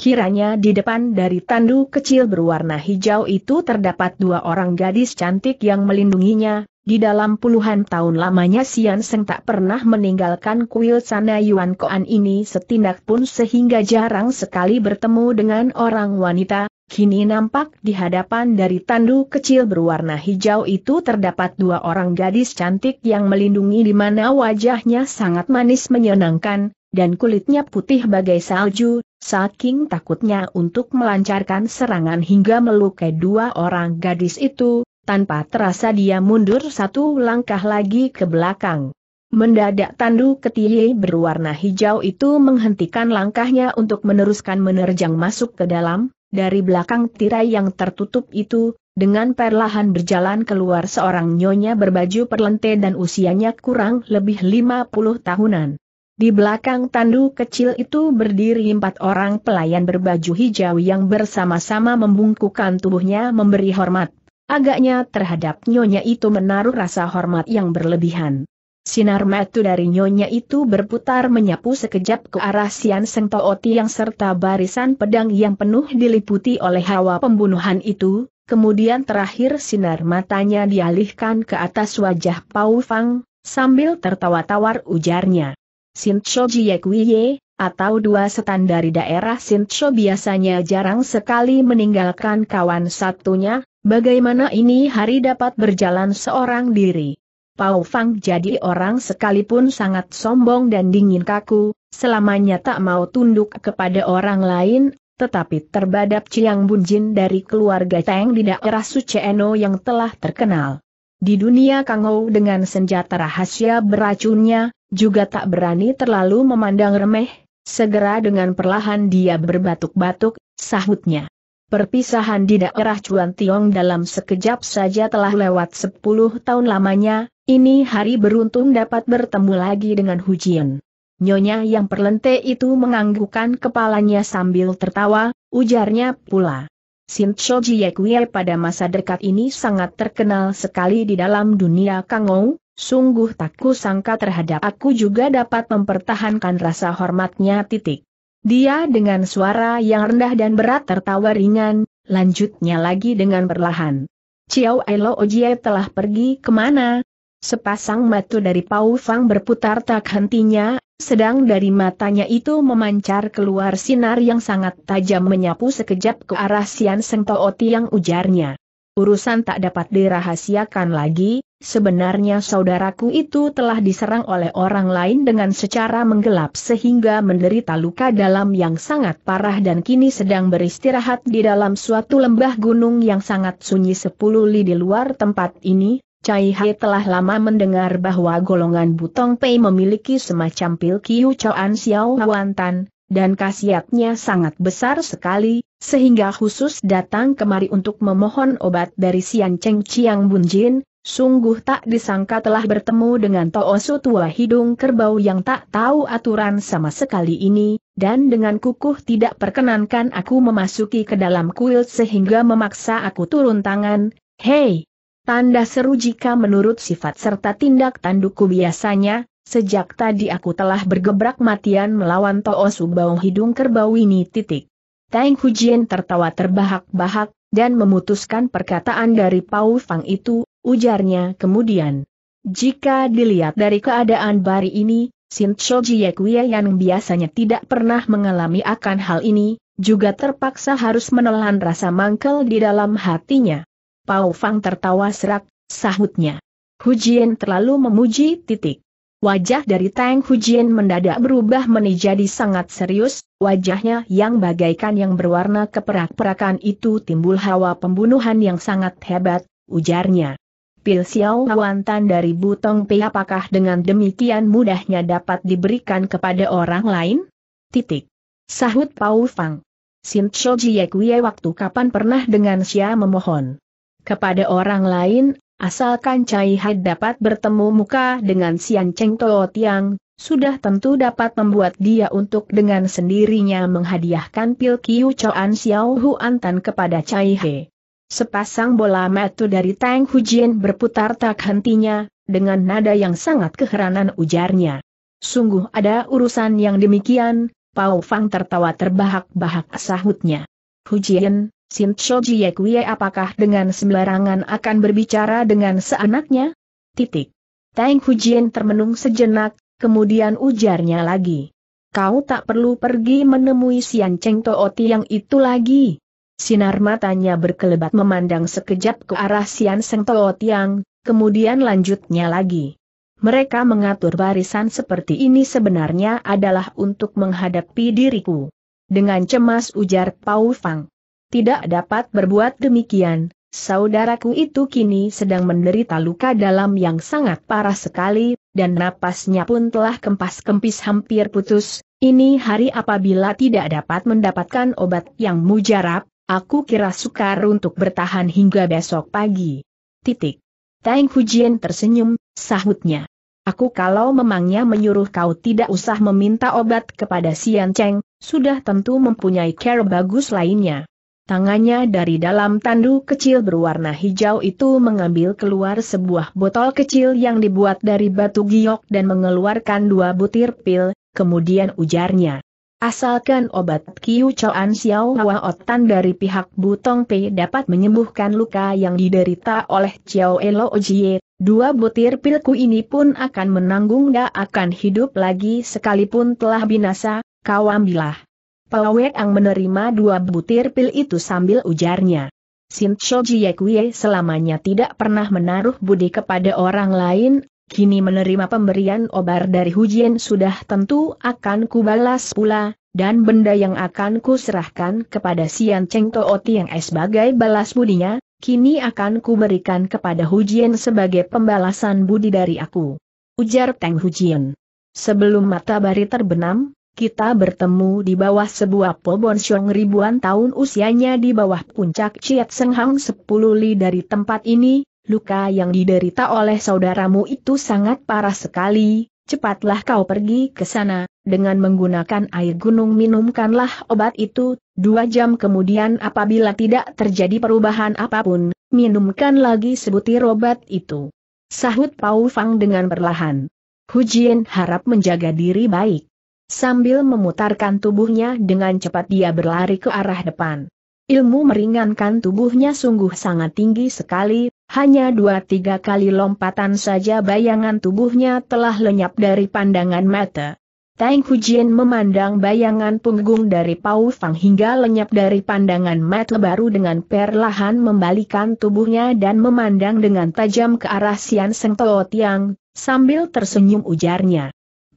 Kiranya di depan dari tandu kecil berwarna hijau itu terdapat dua orang gadis cantik yang melindunginya, di dalam puluhan tahun lamanya Sian Seng tak pernah meninggalkan kuil Sana Yuan Koan ini setindak pun sehingga jarang sekali bertemu dengan orang wanita, Kini nampak di hadapan dari tandu kecil berwarna hijau itu terdapat dua orang gadis cantik yang melindungi di mana wajahnya sangat manis menyenangkan, dan kulitnya putih bagai salju, saking takutnya untuk melancarkan serangan hingga melukai dua orang gadis itu, tanpa terasa dia mundur satu langkah lagi ke belakang. Mendadak tandu ketiye berwarna hijau itu menghentikan langkahnya untuk meneruskan menerjang masuk ke dalam, dari belakang tirai yang tertutup itu, dengan perlahan berjalan keluar seorang nyonya berbaju perlente dan usianya kurang lebih 50 tahunan. Di belakang tandu kecil itu berdiri empat orang pelayan berbaju hijau yang bersama-sama membungkukan tubuhnya memberi hormat. Agaknya terhadap nyonya itu menaruh rasa hormat yang berlebihan. Sinar metu dari nyonya itu berputar menyapu sekejap ke arah Sian Seng Tooti yang serta barisan pedang yang penuh diliputi oleh hawa pembunuhan itu, kemudian terakhir sinar matanya dialihkan ke atas wajah Pau Fang, sambil tertawa tawar ujarnya. Sincho Ye atau dua setan dari daerah Chou biasanya jarang sekali meninggalkan kawan satunya, bagaimana ini hari dapat berjalan seorang diri. Pau Fang jadi orang sekalipun sangat sombong dan dingin kaku, selamanya tak mau tunduk kepada orang lain, tetapi terbadap Chiang Bunjin dari keluarga Tang di daerah Suceeno yang telah terkenal. Di dunia Kangou dengan senjata rahasia beracunnya, juga tak berani terlalu memandang remeh, segera dengan perlahan dia berbatuk-batuk, sahutnya. Perpisahan di daerah Chuan Tiong dalam sekejap saja telah lewat 10 tahun lamanya, ini hari beruntung dapat bertemu lagi dengan Hu Hujian. Nyonya yang perlente itu menganggukkan kepalanya sambil tertawa, ujarnya pula. Sin Cho Kue pada masa dekat ini sangat terkenal sekali di dalam dunia Kangou, sungguh tak kusangka terhadap aku juga dapat mempertahankan rasa hormatnya titik. Dia dengan suara yang rendah dan berat tertawa ringan, lanjutnya lagi dengan perlahan. Ciao Elo Ojie telah pergi kemana? Sepasang mata dari Pau Fang berputar tak hentinya, sedang dari matanya itu memancar keluar sinar yang sangat tajam menyapu sekejap ke arah Sian Seng Tooti yang ujarnya urusan tak dapat dirahasiakan lagi, sebenarnya saudaraku itu telah diserang oleh orang lain dengan secara menggelap sehingga menderita luka dalam yang sangat parah dan kini sedang beristirahat di dalam suatu lembah gunung yang sangat sunyi sepuluh li di luar tempat ini. Cai Hai telah lama mendengar bahwa golongan Butong Pei memiliki semacam pil Kiu Choan Xiao Wantan, dan khasiatnya sangat besar sekali, sehingga khusus datang kemari untuk memohon obat dari Sian Cheng Chiang Bunjin, sungguh tak disangka telah bertemu dengan Toosu tua hidung kerbau yang tak tahu aturan sama sekali ini, dan dengan kukuh tidak perkenankan aku memasuki ke dalam kuil sehingga memaksa aku turun tangan, hei! Tanda seru jika menurut sifat serta tindak tandukku biasanya, sejak tadi aku telah bergebrak matian melawan Toosu bau hidung kerbau ini titik. Tang Hujian tertawa terbahak-bahak, dan memutuskan perkataan dari Pau Fang itu, ujarnya kemudian. Jika dilihat dari keadaan Bari ini, Sin Cho Jiekwie yang biasanya tidak pernah mengalami akan hal ini, juga terpaksa harus menelan rasa mangkel di dalam hatinya. Pau Fang tertawa serak, sahutnya. Hujian terlalu memuji titik. Wajah dari Tang Hujian mendadak berubah menjadi sangat serius, wajahnya yang bagaikan yang berwarna keperak-perakan itu timbul hawa pembunuhan yang sangat hebat, ujarnya. Pil Xiao Wantan dari Butong Pei apakah dengan demikian mudahnya dapat diberikan kepada orang lain? Titik. Sahut Pau Fang. Sin Cho Jie waktu kapan pernah dengan Xia memohon kepada orang lain, Asalkan Cai Had dapat bertemu muka dengan Sian Cheng Tuo Tiang, sudah tentu dapat membuat dia untuk dengan sendirinya menghadiahkan pil Kiu Choan Xiao Hu Antan kepada Cai He. Sepasang bola mata dari Tang Hujian berputar tak hentinya, dengan nada yang sangat keheranan ujarnya. Sungguh ada urusan yang demikian, Pau Fang tertawa terbahak-bahak sahutnya. Hujian, Sin Cho Jie apakah dengan sembarangan akan berbicara dengan seanaknya? Titik. Tang Hujian termenung sejenak, kemudian ujarnya lagi. Kau tak perlu pergi menemui Sian Cheng yang itu lagi. Sinar matanya berkelebat memandang sekejap ke arah Sian Cheng yang, kemudian lanjutnya lagi. Mereka mengatur barisan seperti ini sebenarnya adalah untuk menghadapi diriku. Dengan cemas ujar Pau Fang tidak dapat berbuat demikian. Saudaraku itu kini sedang menderita luka dalam yang sangat parah sekali, dan napasnya pun telah kempas-kempis hampir putus. Ini hari apabila tidak dapat mendapatkan obat yang mujarab, aku kira sukar untuk bertahan hingga besok pagi. Titik. Tang Fujian tersenyum, sahutnya. Aku kalau memangnya menyuruh kau tidak usah meminta obat kepada Sian Cheng, sudah tentu mempunyai care bagus lainnya. Tangannya dari dalam tandu kecil berwarna hijau itu mengambil keluar sebuah botol kecil yang dibuat dari batu giok dan mengeluarkan dua butir pil, kemudian ujarnya. Asalkan obat Kiu Choan Xiao Hwa Otan dari pihak Butong Pei dapat menyembuhkan luka yang diderita oleh Chiao Elo Ojie, dua butir pilku ini pun akan menanggung gak akan hidup lagi sekalipun telah binasa, kau ambillah. Pelawek Ang menerima dua butir pil itu sambil ujarnya. Sin Cho selamanya tidak pernah menaruh budi kepada orang lain, kini menerima pemberian obar dari Hujian sudah tentu akan kubalas pula, dan benda yang akan kuserahkan kepada Sian Cheng yang Tiang sebagai balas budinya, kini akan kuberikan kepada Hujian sebagai pembalasan budi dari aku. Ujar Teng Hujian. Sebelum matahari terbenam, kita bertemu di bawah sebuah pohon siong ribuan tahun usianya di bawah puncak Ciat Senghang sepuluh li dari tempat ini, luka yang diderita oleh saudaramu itu sangat parah sekali, cepatlah kau pergi ke sana, dengan menggunakan air gunung minumkanlah obat itu, dua jam kemudian apabila tidak terjadi perubahan apapun, minumkan lagi sebutir obat itu. Sahut Pau Fang dengan perlahan. Hujian harap menjaga diri baik. Sambil memutarkan tubuhnya dengan cepat dia berlari ke arah depan. Ilmu meringankan tubuhnya sungguh sangat tinggi sekali, hanya dua tiga kali lompatan saja bayangan tubuhnya telah lenyap dari pandangan mata. Tang Hujian memandang bayangan punggung dari Pau Fang hingga lenyap dari pandangan mata baru dengan perlahan membalikan tubuhnya dan memandang dengan tajam ke arah Sian Seng Tiang, sambil tersenyum ujarnya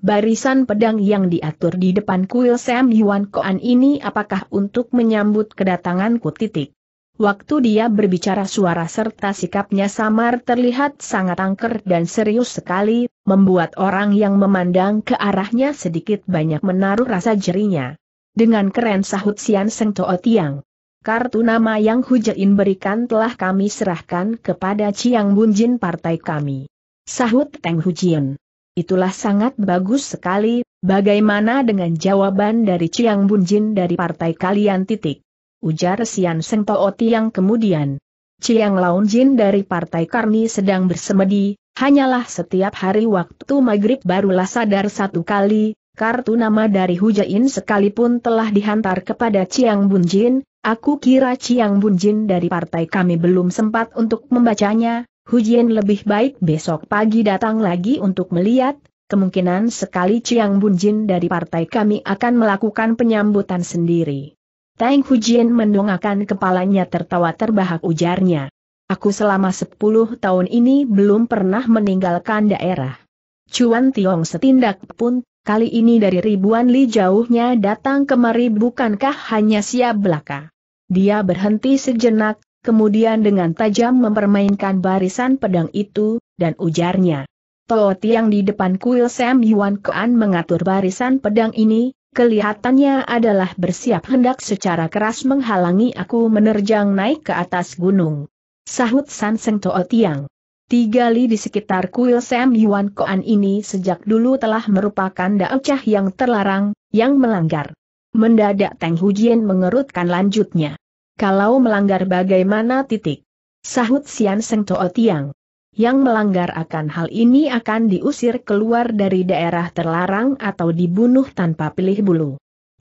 barisan pedang yang diatur di depan kuil Sam Yuan Koan ini apakah untuk menyambut kedatanganku titik. Waktu dia berbicara suara serta sikapnya samar terlihat sangat angker dan serius sekali, membuat orang yang memandang ke arahnya sedikit banyak menaruh rasa jerinya. Dengan keren sahut Sian Seng Toa Tiang. Kartu nama yang Hujain berikan telah kami serahkan kepada Chiang Bunjin partai kami. Sahut Teng Hujian. Itulah sangat bagus sekali, bagaimana dengan jawaban dari Ciang Bunjin dari partai kalian titik? Ujar Sian Seng Too yang kemudian. Chiang Jin dari partai Karni sedang bersemedi, hanyalah setiap hari waktu maghrib barulah sadar satu kali, kartu nama dari Hujain sekalipun telah dihantar kepada Ciang Bunjin, aku kira Ciang Bunjin dari partai kami belum sempat untuk membacanya, Hujian lebih baik besok pagi datang lagi untuk melihat, kemungkinan sekali Chiang Bunjin dari partai kami akan melakukan penyambutan sendiri. Tang Hujian mendongakkan kepalanya tertawa terbahak ujarnya. Aku selama 10 tahun ini belum pernah meninggalkan daerah. Cuan Tiong setindak pun, kali ini dari ribuan li jauhnya datang kemari bukankah hanya siap belaka. Dia berhenti sejenak, kemudian dengan tajam mempermainkan barisan pedang itu, dan ujarnya. Toa Tiang di depan kuil Sam Yuan Kuan mengatur barisan pedang ini, kelihatannya adalah bersiap hendak secara keras menghalangi aku menerjang naik ke atas gunung. Sahut Sanseng Toa Tiang. Tiga li di sekitar kuil Sam Yuan Kean ini sejak dulu telah merupakan daocah yang terlarang, yang melanggar. Mendadak Teng Hujian mengerutkan lanjutnya. Kalau melanggar bagaimana titik? Sahut Sian Seng Toa Tiang. Yang melanggar akan hal ini akan diusir keluar dari daerah terlarang atau dibunuh tanpa pilih bulu.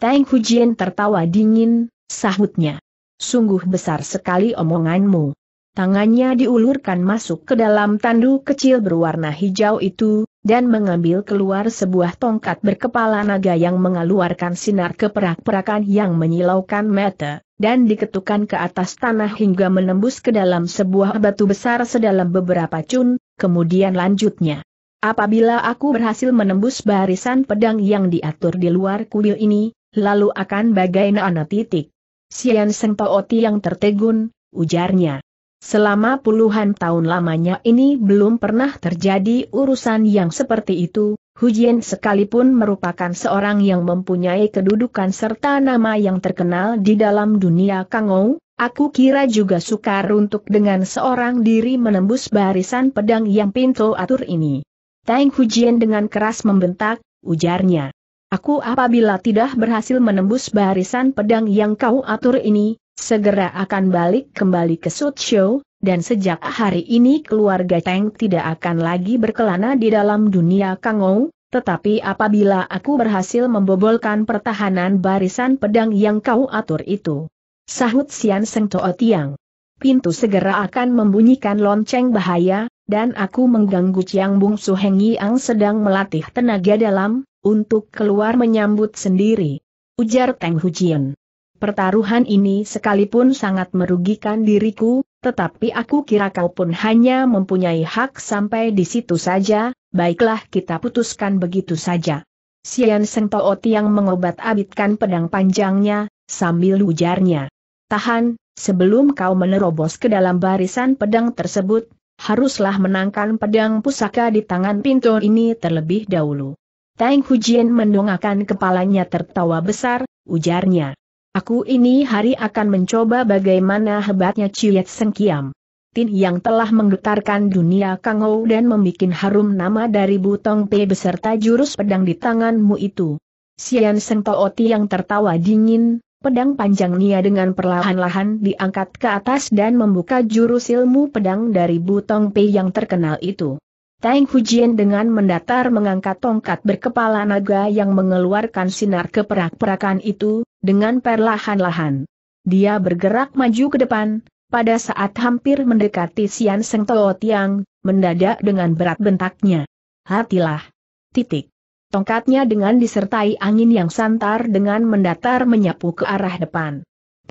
Tang Hujian tertawa dingin, sahutnya. Sungguh besar sekali omonganmu. Tangannya diulurkan masuk ke dalam tandu kecil berwarna hijau itu, dan mengambil keluar sebuah tongkat berkepala naga yang mengeluarkan sinar keperak-perakan yang menyilaukan mata, dan diketukan ke atas tanah hingga menembus ke dalam sebuah batu besar sedalam beberapa cun, kemudian lanjutnya. Apabila aku berhasil menembus barisan pedang yang diatur di luar kuil ini, lalu akan bagai anak titik. Sian Sengpaoti yang tertegun, ujarnya. Selama puluhan tahun lamanya ini belum pernah terjadi urusan yang seperti itu, Hu Jian sekalipun merupakan seorang yang mempunyai kedudukan serta nama yang terkenal di dalam dunia Kangou, aku kira juga sukar untuk dengan seorang diri menembus barisan pedang yang pintu atur ini. Tang Hu Jian dengan keras membentak, ujarnya. Aku apabila tidak berhasil menembus barisan pedang yang kau atur ini, segera akan balik kembali ke Suzhou, dan sejak hari ini keluarga Teng tidak akan lagi berkelana di dalam dunia Kangou, tetapi apabila aku berhasil membobolkan pertahanan barisan pedang yang kau atur itu. Sahut Sian Seng Toa Tiang. Pintu segera akan membunyikan lonceng bahaya, dan aku mengganggu Chiang Su Heng yang sedang melatih tenaga dalam, untuk keluar menyambut sendiri. Ujar Teng Hujian. Pertaruhan ini sekalipun sangat merugikan diriku, tetapi aku kira kau pun hanya mempunyai hak sampai di situ saja, baiklah kita putuskan begitu saja. Sian Seng Toot yang mengobat-abitkan pedang panjangnya, sambil ujarnya. Tahan, sebelum kau menerobos ke dalam barisan pedang tersebut, haruslah menangkan pedang pusaka di tangan pintu ini terlebih dahulu. Tang Hujian mendongakkan kepalanya tertawa besar, ujarnya. Aku ini hari akan mencoba bagaimana hebatnya Ciet Sengkiam. Tin yang telah menggetarkan dunia Kang Kangou dan membuat harum nama dari Butong P beserta jurus pedang di tanganmu itu. Sian Seng Tooti yang tertawa dingin, pedang panjang Nia dengan perlahan-lahan diangkat ke atas dan membuka jurus ilmu pedang dari Butong P yang terkenal itu. Tang Hujian dengan mendatar mengangkat tongkat berkepala naga yang mengeluarkan sinar keperak-perakan itu, dengan perlahan-lahan. Dia bergerak maju ke depan, pada saat hampir mendekati Sian Seng Toh Tiang, mendadak dengan berat bentaknya. Hatilah. Titik. Tongkatnya dengan disertai angin yang santar dengan mendatar menyapu ke arah depan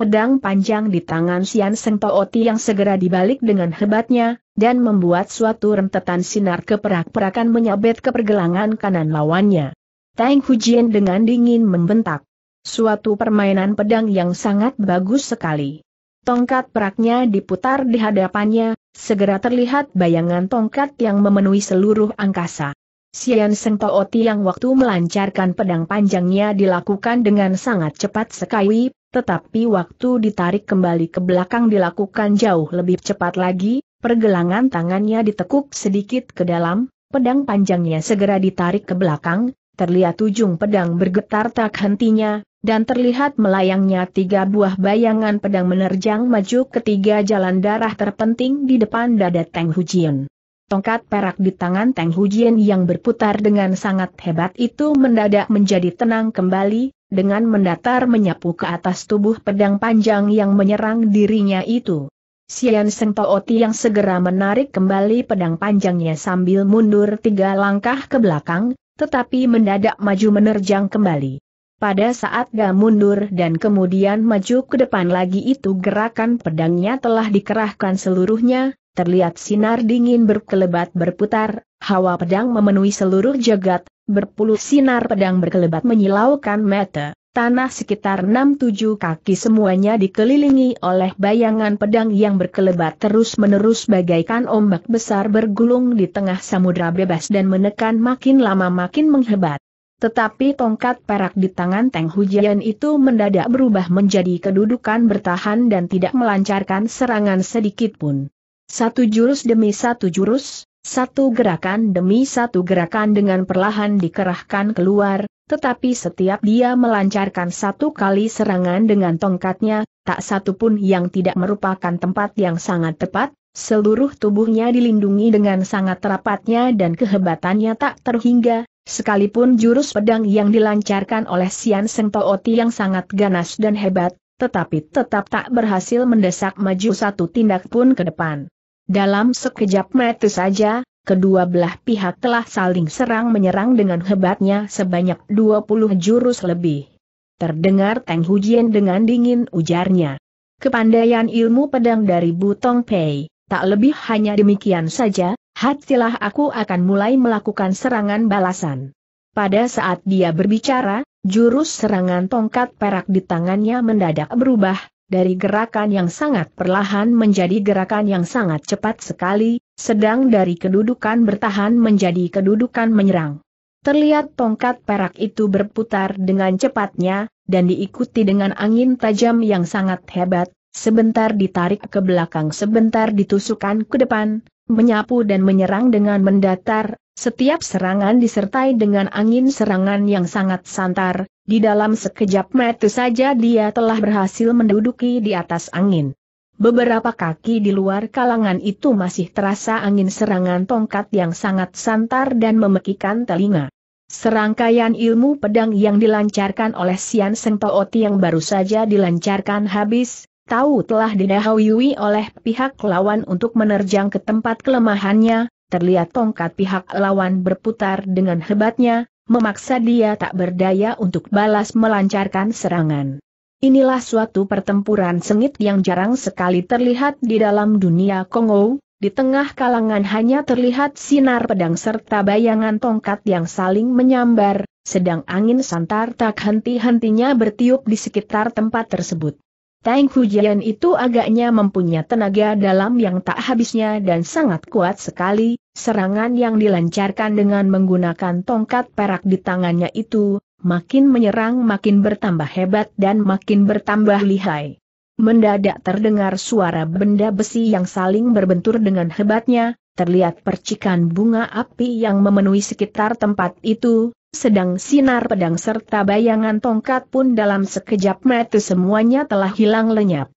pedang panjang di tangan Sian Seng Tooti yang segera dibalik dengan hebatnya, dan membuat suatu rentetan sinar keperak-perakan menyabet ke pergelangan kanan lawannya. Tang Hujian dengan dingin membentak. Suatu permainan pedang yang sangat bagus sekali. Tongkat peraknya diputar di hadapannya, segera terlihat bayangan tongkat yang memenuhi seluruh angkasa. Sian Seng Tooti yang waktu melancarkan pedang panjangnya dilakukan dengan sangat cepat sekali, tetapi waktu ditarik kembali ke belakang dilakukan jauh lebih cepat lagi, pergelangan tangannya ditekuk sedikit ke dalam, pedang panjangnya segera ditarik ke belakang, terlihat ujung pedang bergetar tak hentinya, dan terlihat melayangnya tiga buah bayangan pedang menerjang maju ketiga jalan darah terpenting di depan dada Teng Hujian. Tongkat perak di tangan Teng Hujian yang berputar dengan sangat hebat itu mendadak menjadi tenang kembali, dengan mendatar menyapu ke atas tubuh pedang panjang yang menyerang dirinya itu. Sian Seng Tooti yang segera menarik kembali pedang panjangnya sambil mundur tiga langkah ke belakang, tetapi mendadak maju menerjang kembali. Pada saat ga mundur dan kemudian maju ke depan lagi itu gerakan pedangnya telah dikerahkan seluruhnya, terlihat sinar dingin berkelebat berputar, hawa pedang memenuhi seluruh jagat, berpuluh sinar pedang berkelebat menyilaukan mata. Tanah sekitar 6-7 kaki semuanya dikelilingi oleh bayangan pedang yang berkelebat terus-menerus bagaikan ombak besar bergulung di tengah samudra bebas dan menekan makin lama makin menghebat. Tetapi tongkat perak di tangan Teng Hujian itu mendadak berubah menjadi kedudukan bertahan dan tidak melancarkan serangan sedikit pun. Satu jurus demi satu jurus, satu gerakan demi satu gerakan dengan perlahan dikerahkan keluar, tetapi setiap dia melancarkan satu kali serangan dengan tongkatnya, tak satu pun yang tidak merupakan tempat yang sangat tepat, seluruh tubuhnya dilindungi dengan sangat rapatnya dan kehebatannya tak terhingga, sekalipun jurus pedang yang dilancarkan oleh Sian Seng Tooti yang sangat ganas dan hebat, tetapi tetap tak berhasil mendesak maju satu tindak pun ke depan. Dalam sekejap mata saja, kedua belah pihak telah saling serang menyerang dengan hebatnya sebanyak 20 jurus lebih. Terdengar Teng Hujian dengan dingin ujarnya. Kepandaian ilmu pedang dari Butong Pei, tak lebih hanya demikian saja, hatilah aku akan mulai melakukan serangan balasan. Pada saat dia berbicara, jurus serangan tongkat perak di tangannya mendadak berubah, dari gerakan yang sangat perlahan menjadi gerakan yang sangat cepat sekali, sedang dari kedudukan bertahan menjadi kedudukan menyerang. Terlihat tongkat perak itu berputar dengan cepatnya, dan diikuti dengan angin tajam yang sangat hebat, sebentar ditarik ke belakang sebentar ditusukkan ke depan, menyapu dan menyerang dengan mendatar, setiap serangan disertai dengan angin serangan yang sangat santar, di dalam sekejap mata saja dia telah berhasil menduduki di atas angin. Beberapa kaki di luar kalangan itu masih terasa angin serangan tongkat yang sangat santar dan memekikan telinga. Serangkaian ilmu pedang yang dilancarkan oleh Sian Sentooti yang baru saja dilancarkan habis, tahu telah didahului oleh pihak lawan untuk menerjang ke tempat kelemahannya, terlihat tongkat pihak lawan berputar dengan hebatnya, memaksa dia tak berdaya untuk balas melancarkan serangan. Inilah suatu pertempuran sengit yang jarang sekali terlihat di dalam dunia Kongo, di tengah kalangan hanya terlihat sinar pedang serta bayangan tongkat yang saling menyambar, sedang angin santar tak henti-hentinya bertiup di sekitar tempat tersebut. Tang Fujian itu agaknya mempunyai tenaga dalam yang tak habisnya dan sangat kuat sekali, serangan yang dilancarkan dengan menggunakan tongkat perak di tangannya itu, makin menyerang makin bertambah hebat dan makin bertambah lihai. Mendadak terdengar suara benda besi yang saling berbentur dengan hebatnya, terlihat percikan bunga api yang memenuhi sekitar tempat itu, sedang sinar pedang serta bayangan tongkat pun dalam sekejap mata semuanya telah hilang lenyap.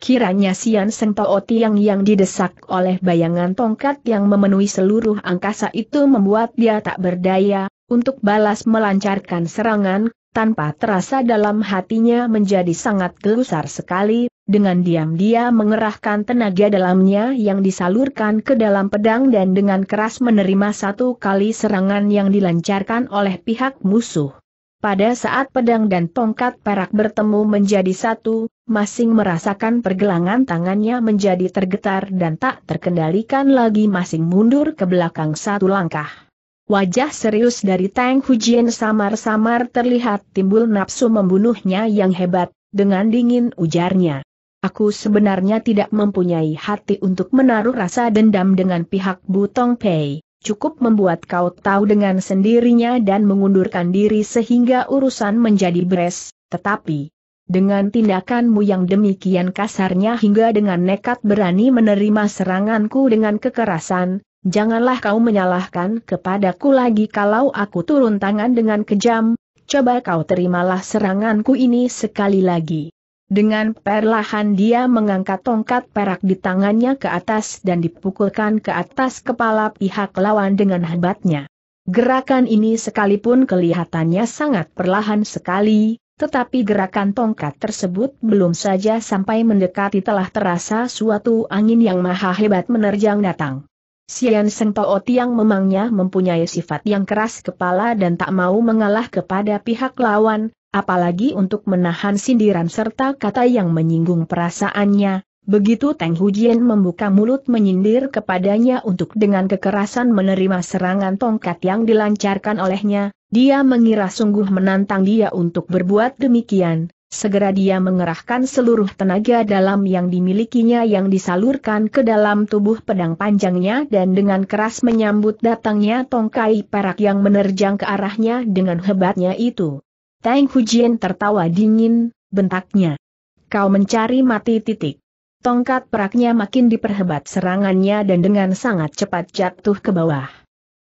Kiranya Sian Sengtoo Tiang yang didesak oleh bayangan tongkat yang memenuhi seluruh angkasa itu membuat dia tak berdaya, untuk balas melancarkan serangan, tanpa terasa dalam hatinya menjadi sangat gelusar sekali, dengan diam dia mengerahkan tenaga dalamnya yang disalurkan ke dalam pedang dan dengan keras menerima satu kali serangan yang dilancarkan oleh pihak musuh. Pada saat pedang dan tongkat perak bertemu menjadi satu, masing merasakan pergelangan tangannya menjadi tergetar dan tak terkendalikan lagi masing mundur ke belakang satu langkah. Wajah serius dari Tang Hujian samar-samar terlihat timbul nafsu membunuhnya yang hebat, dengan dingin ujarnya. Aku sebenarnya tidak mempunyai hati untuk menaruh rasa dendam dengan pihak Butong Pei. Cukup membuat kau tahu dengan sendirinya dan mengundurkan diri sehingga urusan menjadi beres, tetapi dengan tindakanmu yang demikian kasarnya hingga dengan nekat berani menerima seranganku dengan kekerasan, janganlah kau menyalahkan kepadaku lagi kalau aku turun tangan dengan kejam, coba kau terimalah seranganku ini sekali lagi. Dengan perlahan dia mengangkat tongkat perak di tangannya ke atas dan dipukulkan ke atas kepala pihak lawan dengan hebatnya. Gerakan ini sekalipun kelihatannya sangat perlahan sekali, tetapi gerakan tongkat tersebut belum saja sampai mendekati telah terasa suatu angin yang maha hebat menerjang datang. Sian Seng Tao Tiang memangnya mempunyai sifat yang keras kepala dan tak mau mengalah kepada pihak lawan, apalagi untuk menahan sindiran serta kata yang menyinggung perasaannya, Begitu Teng Hujian membuka mulut menyindir kepadanya untuk dengan kekerasan menerima serangan tongkat yang dilancarkan olehnya, dia mengira sungguh menantang dia untuk berbuat demikian. Segera dia mengerahkan seluruh tenaga dalam yang dimilikinya yang disalurkan ke dalam tubuh pedang panjangnya dan dengan keras menyambut datangnya tongkai perak yang menerjang ke arahnya dengan hebatnya itu. Tang Hujin tertawa dingin, bentaknya. Kau mencari mati titik. Tongkat peraknya makin diperhebat serangannya dan dengan sangat cepat jatuh ke bawah.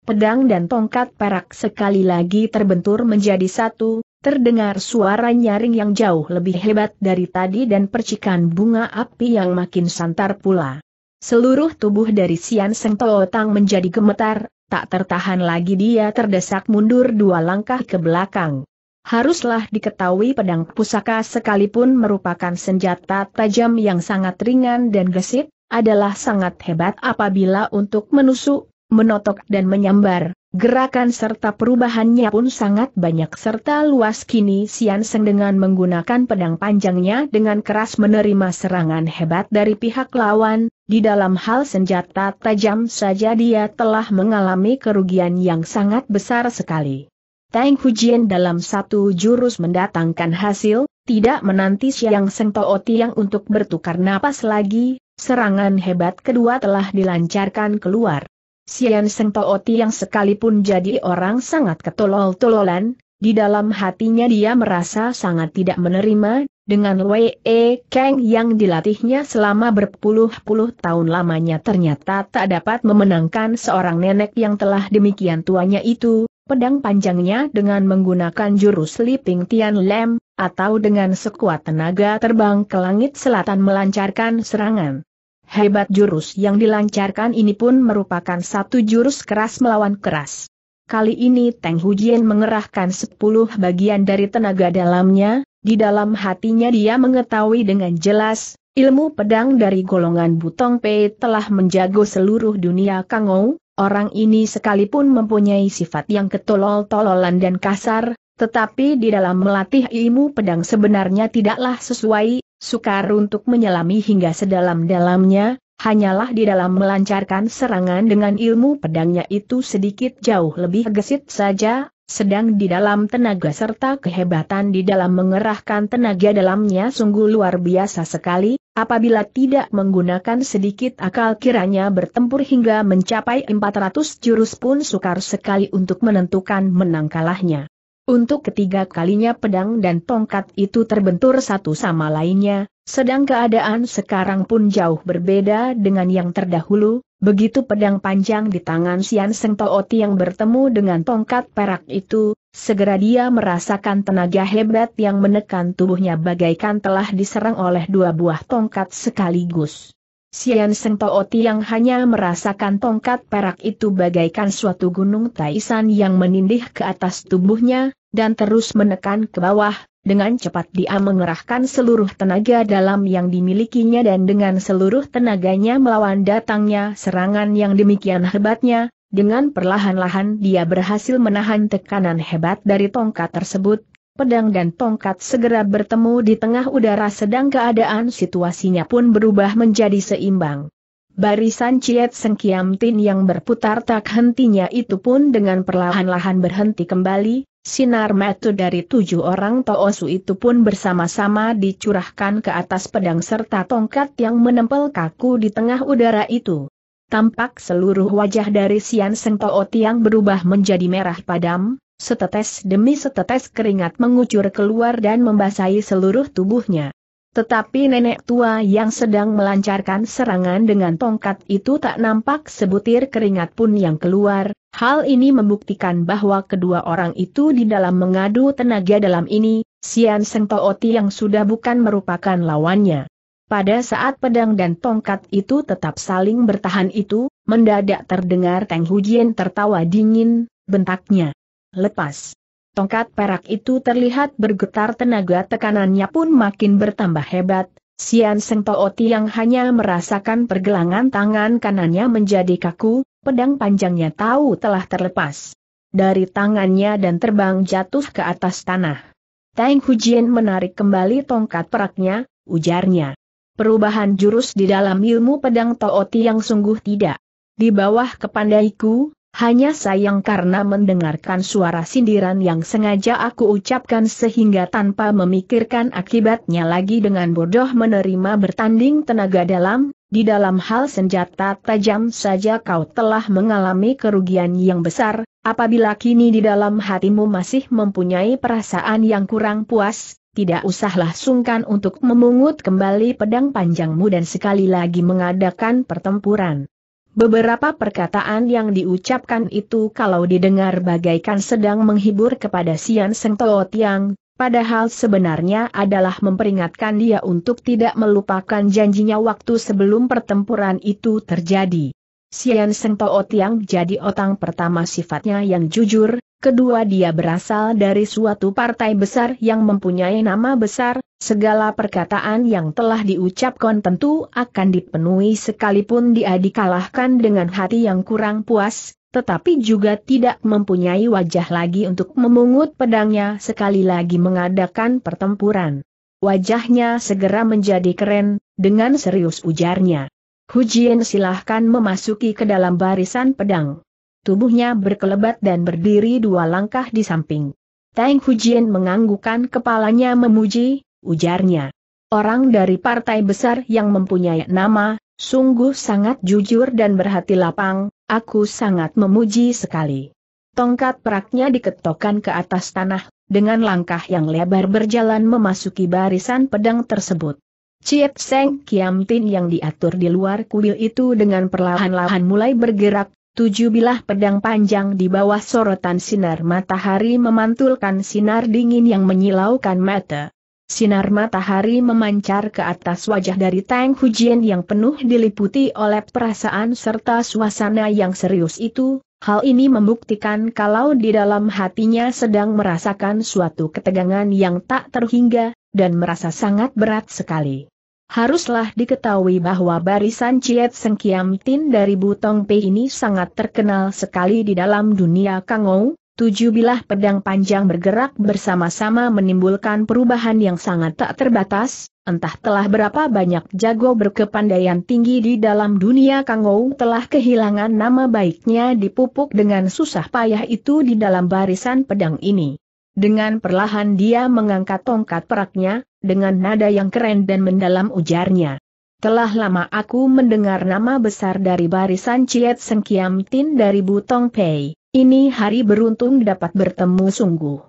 Pedang dan tongkat perak sekali lagi terbentur menjadi satu, terdengar suara nyaring yang jauh lebih hebat dari tadi dan percikan bunga api yang makin santar pula. Seluruh tubuh dari Sian Seng tang menjadi gemetar, tak tertahan lagi dia terdesak mundur dua langkah ke belakang. Haruslah diketahui pedang pusaka sekalipun merupakan senjata tajam yang sangat ringan dan gesit, adalah sangat hebat apabila untuk menusuk, menotok dan menyambar. Gerakan serta perubahannya pun sangat banyak serta luas kini Sian Seng dengan menggunakan pedang panjangnya dengan keras menerima serangan hebat dari pihak lawan, di dalam hal senjata tajam saja dia telah mengalami kerugian yang sangat besar sekali. Tang Hujian dalam satu jurus mendatangkan hasil, tidak menanti Siang Seng Tao Tiang untuk bertukar napas lagi, serangan hebat kedua telah dilancarkan keluar. Sian Seng Tao Tiang sekalipun jadi orang sangat ketolol-tololan, di dalam hatinya dia merasa sangat tidak menerima, dengan Wei e Kang yang dilatihnya selama berpuluh-puluh tahun lamanya ternyata tak dapat memenangkan seorang nenek yang telah demikian tuanya itu, pedang panjangnya dengan menggunakan jurus Liping Tian Lem, atau dengan sekuat tenaga terbang ke langit selatan melancarkan serangan. Hebat jurus yang dilancarkan ini pun merupakan satu jurus keras melawan keras. Kali ini Teng Hujian mengerahkan sepuluh bagian dari tenaga dalamnya, di dalam hatinya dia mengetahui dengan jelas, ilmu pedang dari golongan Butong Pei telah menjago seluruh dunia Kangou, Orang ini sekalipun mempunyai sifat yang ketolol-tololan dan kasar, tetapi di dalam melatih ilmu pedang sebenarnya tidaklah sesuai, sukar untuk menyelami hingga sedalam-dalamnya, hanyalah di dalam melancarkan serangan dengan ilmu pedangnya itu sedikit jauh lebih gesit saja, sedang di dalam tenaga serta kehebatan di dalam mengerahkan tenaga dalamnya sungguh luar biasa sekali, apabila tidak menggunakan sedikit akal kiranya bertempur hingga mencapai 400 jurus pun sukar sekali untuk menentukan menang kalahnya. Untuk ketiga kalinya pedang dan tongkat itu terbentur satu sama lainnya, sedang keadaan sekarang pun jauh berbeda dengan yang terdahulu, Begitu pedang panjang di tangan Sian Seng Tooti yang bertemu dengan tongkat perak itu, segera dia merasakan tenaga hebat yang menekan tubuhnya bagaikan telah diserang oleh dua buah tongkat sekaligus. Sian Seng Tooti yang hanya merasakan tongkat perak itu bagaikan suatu gunung taisan yang menindih ke atas tubuhnya, dan terus menekan ke bawah, dengan cepat dia mengerahkan seluruh tenaga dalam yang dimilikinya dan dengan seluruh tenaganya melawan datangnya serangan yang demikian hebatnya, dengan perlahan-lahan dia berhasil menahan tekanan hebat dari tongkat tersebut, pedang dan tongkat segera bertemu di tengah udara sedang keadaan situasinya pun berubah menjadi seimbang. Barisan Ciet Sengkiam Tin yang berputar tak hentinya itu pun dengan perlahan-lahan berhenti kembali, Sinar metu dari tujuh orang Toosu itu pun bersama-sama dicurahkan ke atas pedang serta tongkat yang menempel kaku di tengah udara itu. Tampak seluruh wajah dari Sian Seng Too yang berubah menjadi merah padam, setetes demi setetes keringat mengucur keluar dan membasahi seluruh tubuhnya. Tetapi nenek tua yang sedang melancarkan serangan dengan tongkat itu tak nampak sebutir keringat pun yang keluar, hal ini membuktikan bahwa kedua orang itu di dalam mengadu tenaga dalam ini, Sian Seng Tooti yang sudah bukan merupakan lawannya. Pada saat pedang dan tongkat itu tetap saling bertahan itu, mendadak terdengar Teng Hujian tertawa dingin, bentaknya. Lepas. Tongkat perak itu terlihat bergetar tenaga tekanannya pun makin bertambah hebat. Sian Seng Tooti yang hanya merasakan pergelangan tangan kanannya menjadi kaku, pedang panjangnya tahu telah terlepas dari tangannya dan terbang jatuh ke atas tanah. Tang Hujian menarik kembali tongkat peraknya, ujarnya. Perubahan jurus di dalam ilmu pedang Tooti yang sungguh tidak. Di bawah kepandaiku, hanya sayang karena mendengarkan suara sindiran yang sengaja aku ucapkan sehingga tanpa memikirkan akibatnya lagi dengan bodoh menerima bertanding tenaga dalam, di dalam hal senjata tajam saja kau telah mengalami kerugian yang besar, apabila kini di dalam hatimu masih mempunyai perasaan yang kurang puas, tidak usahlah sungkan untuk memungut kembali pedang panjangmu dan sekali lagi mengadakan pertempuran. Beberapa perkataan yang diucapkan itu kalau didengar bagaikan sedang menghibur kepada Sian Seng Toh Tiang, padahal sebenarnya adalah memperingatkan dia untuk tidak melupakan janjinya waktu sebelum pertempuran itu terjadi. Sian Seng Toh Tiang jadi otang pertama sifatnya yang jujur, Kedua dia berasal dari suatu partai besar yang mempunyai nama besar, segala perkataan yang telah diucapkan tentu akan dipenuhi sekalipun dia dikalahkan dengan hati yang kurang puas, tetapi juga tidak mempunyai wajah lagi untuk memungut pedangnya sekali lagi mengadakan pertempuran. Wajahnya segera menjadi keren, dengan serius ujarnya. Hujian silahkan memasuki ke dalam barisan pedang. Tubuhnya berkelebat dan berdiri dua langkah di samping. Tang Fujian menganggukkan kepalanya memuji, ujarnya. Orang dari partai besar yang mempunyai nama, sungguh sangat jujur dan berhati lapang, aku sangat memuji sekali. Tongkat peraknya diketokkan ke atas tanah, dengan langkah yang lebar berjalan memasuki barisan pedang tersebut. Ciep Seng Tin yang diatur di luar kuil itu dengan perlahan-lahan mulai bergerak, Tujuh bilah pedang panjang di bawah sorotan sinar matahari memantulkan sinar dingin yang menyilaukan mata. Sinar matahari memancar ke atas wajah dari Tang Hujian yang penuh diliputi oleh perasaan serta suasana yang serius itu, hal ini membuktikan kalau di dalam hatinya sedang merasakan suatu ketegangan yang tak terhingga, dan merasa sangat berat sekali. Haruslah diketahui bahwa barisan Ciet Sengkiam Tin dari Butong Pei ini sangat terkenal sekali di dalam dunia Kangou, tujuh bilah pedang panjang bergerak bersama-sama menimbulkan perubahan yang sangat tak terbatas, entah telah berapa banyak jago berkepandaian tinggi di dalam dunia Kangou telah kehilangan nama baiknya dipupuk dengan susah payah itu di dalam barisan pedang ini. Dengan perlahan dia mengangkat tongkat peraknya, dengan nada yang keren dan mendalam ujarnya. Telah lama aku mendengar nama besar dari barisan Ciet Sengkiam Tin dari Butong Pei, ini hari beruntung dapat bertemu sungguh.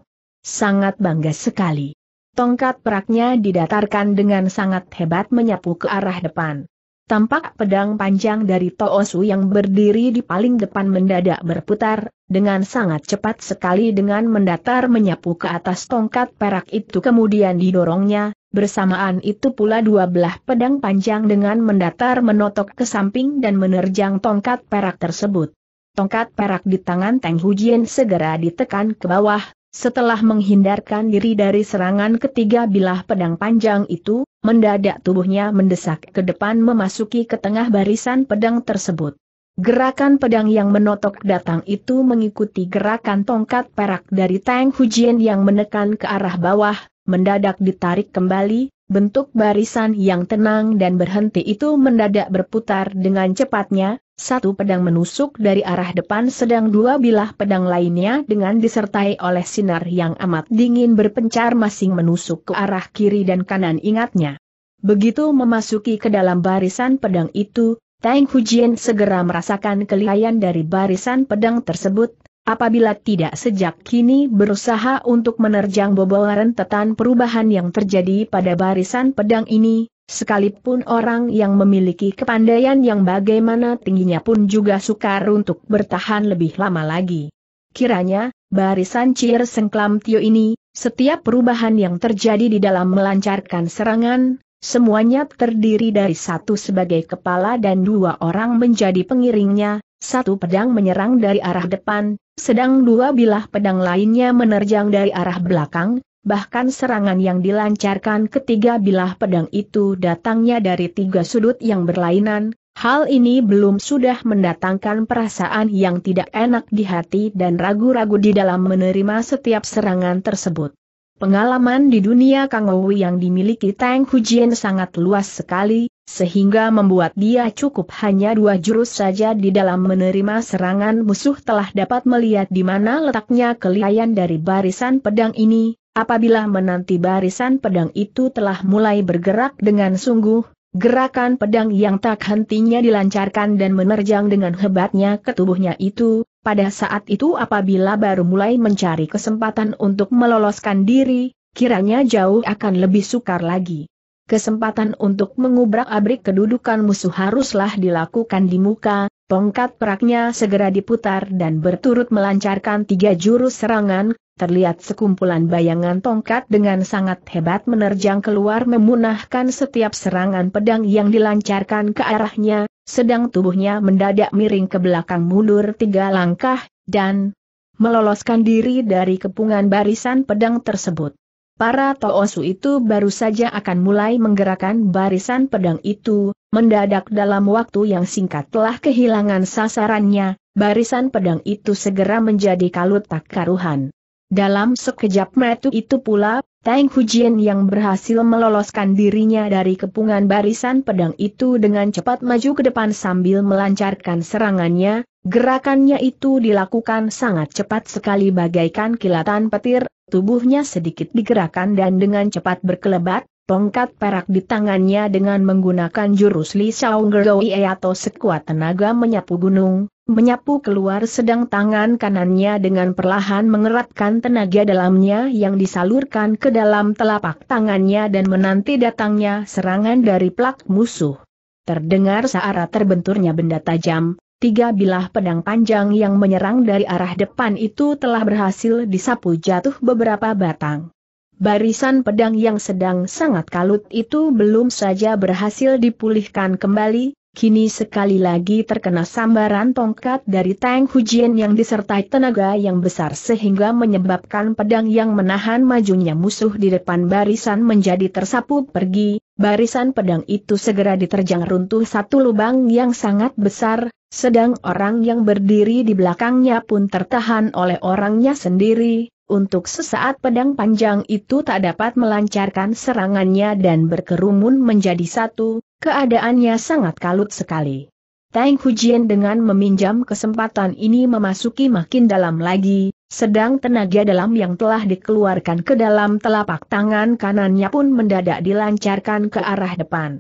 Sangat bangga sekali. Tongkat peraknya didatarkan dengan sangat hebat menyapu ke arah depan. Tampak pedang panjang dari Toosu yang berdiri di paling depan mendadak berputar, dengan sangat cepat sekali dengan mendatar menyapu ke atas tongkat perak itu kemudian didorongnya, bersamaan itu pula dua belah pedang panjang dengan mendatar menotok ke samping dan menerjang tongkat perak tersebut. Tongkat perak di tangan Teng Hujin segera ditekan ke bawah, setelah menghindarkan diri dari serangan ketiga bilah pedang panjang itu, mendadak tubuhnya mendesak ke depan memasuki ke tengah barisan pedang tersebut. Gerakan pedang yang menotok datang itu mengikuti gerakan tongkat perak dari Tang Hujian yang menekan ke arah bawah, mendadak ditarik kembali, bentuk barisan yang tenang dan berhenti itu mendadak berputar dengan cepatnya, satu pedang menusuk dari arah depan sedang dua bilah pedang lainnya dengan disertai oleh sinar yang amat dingin berpencar masing menusuk ke arah kiri dan kanan ingatnya. Begitu memasuki ke dalam barisan pedang itu, Tang Hujian segera merasakan kelihayan dari barisan pedang tersebut, Apabila tidak sejak kini berusaha untuk menerjang bobol rentetan perubahan yang terjadi pada barisan pedang ini, sekalipun orang yang memiliki kepandaian yang bagaimana tingginya pun juga sukar untuk bertahan lebih lama lagi. Kiranya, barisan Cier Sengklam Tio ini, setiap perubahan yang terjadi di dalam melancarkan serangan, semuanya terdiri dari satu sebagai kepala dan dua orang menjadi pengiringnya, satu pedang menyerang dari arah depan, sedang dua bilah pedang lainnya menerjang dari arah belakang, bahkan serangan yang dilancarkan ketiga bilah pedang itu datangnya dari tiga sudut yang berlainan, Hal ini belum sudah mendatangkan perasaan yang tidak enak di hati dan ragu-ragu di dalam menerima setiap serangan tersebut. Pengalaman di dunia Kang yang dimiliki Tang Hujian sangat luas sekali, sehingga membuat dia cukup hanya dua jurus saja di dalam menerima serangan musuh telah dapat melihat di mana letaknya kelihayan dari barisan pedang ini, apabila menanti barisan pedang itu telah mulai bergerak dengan sungguh, gerakan pedang yang tak hentinya dilancarkan dan menerjang dengan hebatnya ke tubuhnya itu, pada saat itu apabila baru mulai mencari kesempatan untuk meloloskan diri, kiranya jauh akan lebih sukar lagi kesempatan untuk mengubrak-abrik kedudukan musuh haruslah dilakukan di muka, tongkat peraknya segera diputar dan berturut melancarkan tiga jurus serangan, terlihat sekumpulan bayangan tongkat dengan sangat hebat menerjang keluar memunahkan setiap serangan pedang yang dilancarkan ke arahnya, sedang tubuhnya mendadak miring ke belakang mundur tiga langkah, dan meloloskan diri dari kepungan barisan pedang tersebut. Para Toosu itu baru saja akan mulai menggerakkan barisan pedang itu, mendadak dalam waktu yang singkat telah kehilangan sasarannya, barisan pedang itu segera menjadi kalut tak karuhan. Dalam sekejap metu itu pula, Tang Hujian yang berhasil meloloskan dirinya dari kepungan barisan pedang itu dengan cepat maju ke depan sambil melancarkan serangannya, gerakannya itu dilakukan sangat cepat sekali bagaikan kilatan petir, tubuhnya sedikit digerakkan dan dengan cepat berkelebat, tongkat perak di tangannya dengan menggunakan jurus Li Xiaogeroi atau sekuat tenaga menyapu gunung, menyapu keluar sedang tangan kanannya dengan perlahan mengeratkan tenaga dalamnya yang disalurkan ke dalam telapak tangannya dan menanti datangnya serangan dari plak musuh. Terdengar searah terbenturnya benda tajam, tiga bilah pedang panjang yang menyerang dari arah depan itu telah berhasil disapu jatuh beberapa batang. Barisan pedang yang sedang sangat kalut itu belum saja berhasil dipulihkan kembali, kini sekali lagi terkena sambaran tongkat dari Tang Hujian yang disertai tenaga yang besar sehingga menyebabkan pedang yang menahan majunya musuh di depan barisan menjadi tersapu pergi, barisan pedang itu segera diterjang runtuh satu lubang yang sangat besar, sedang orang yang berdiri di belakangnya pun tertahan oleh orangnya sendiri, untuk sesaat pedang panjang itu tak dapat melancarkan serangannya dan berkerumun menjadi satu, Keadaannya sangat kalut sekali. Tang Hujian dengan meminjam kesempatan ini memasuki makin dalam lagi, sedang tenaga dalam yang telah dikeluarkan ke dalam telapak tangan kanannya pun mendadak dilancarkan ke arah depan.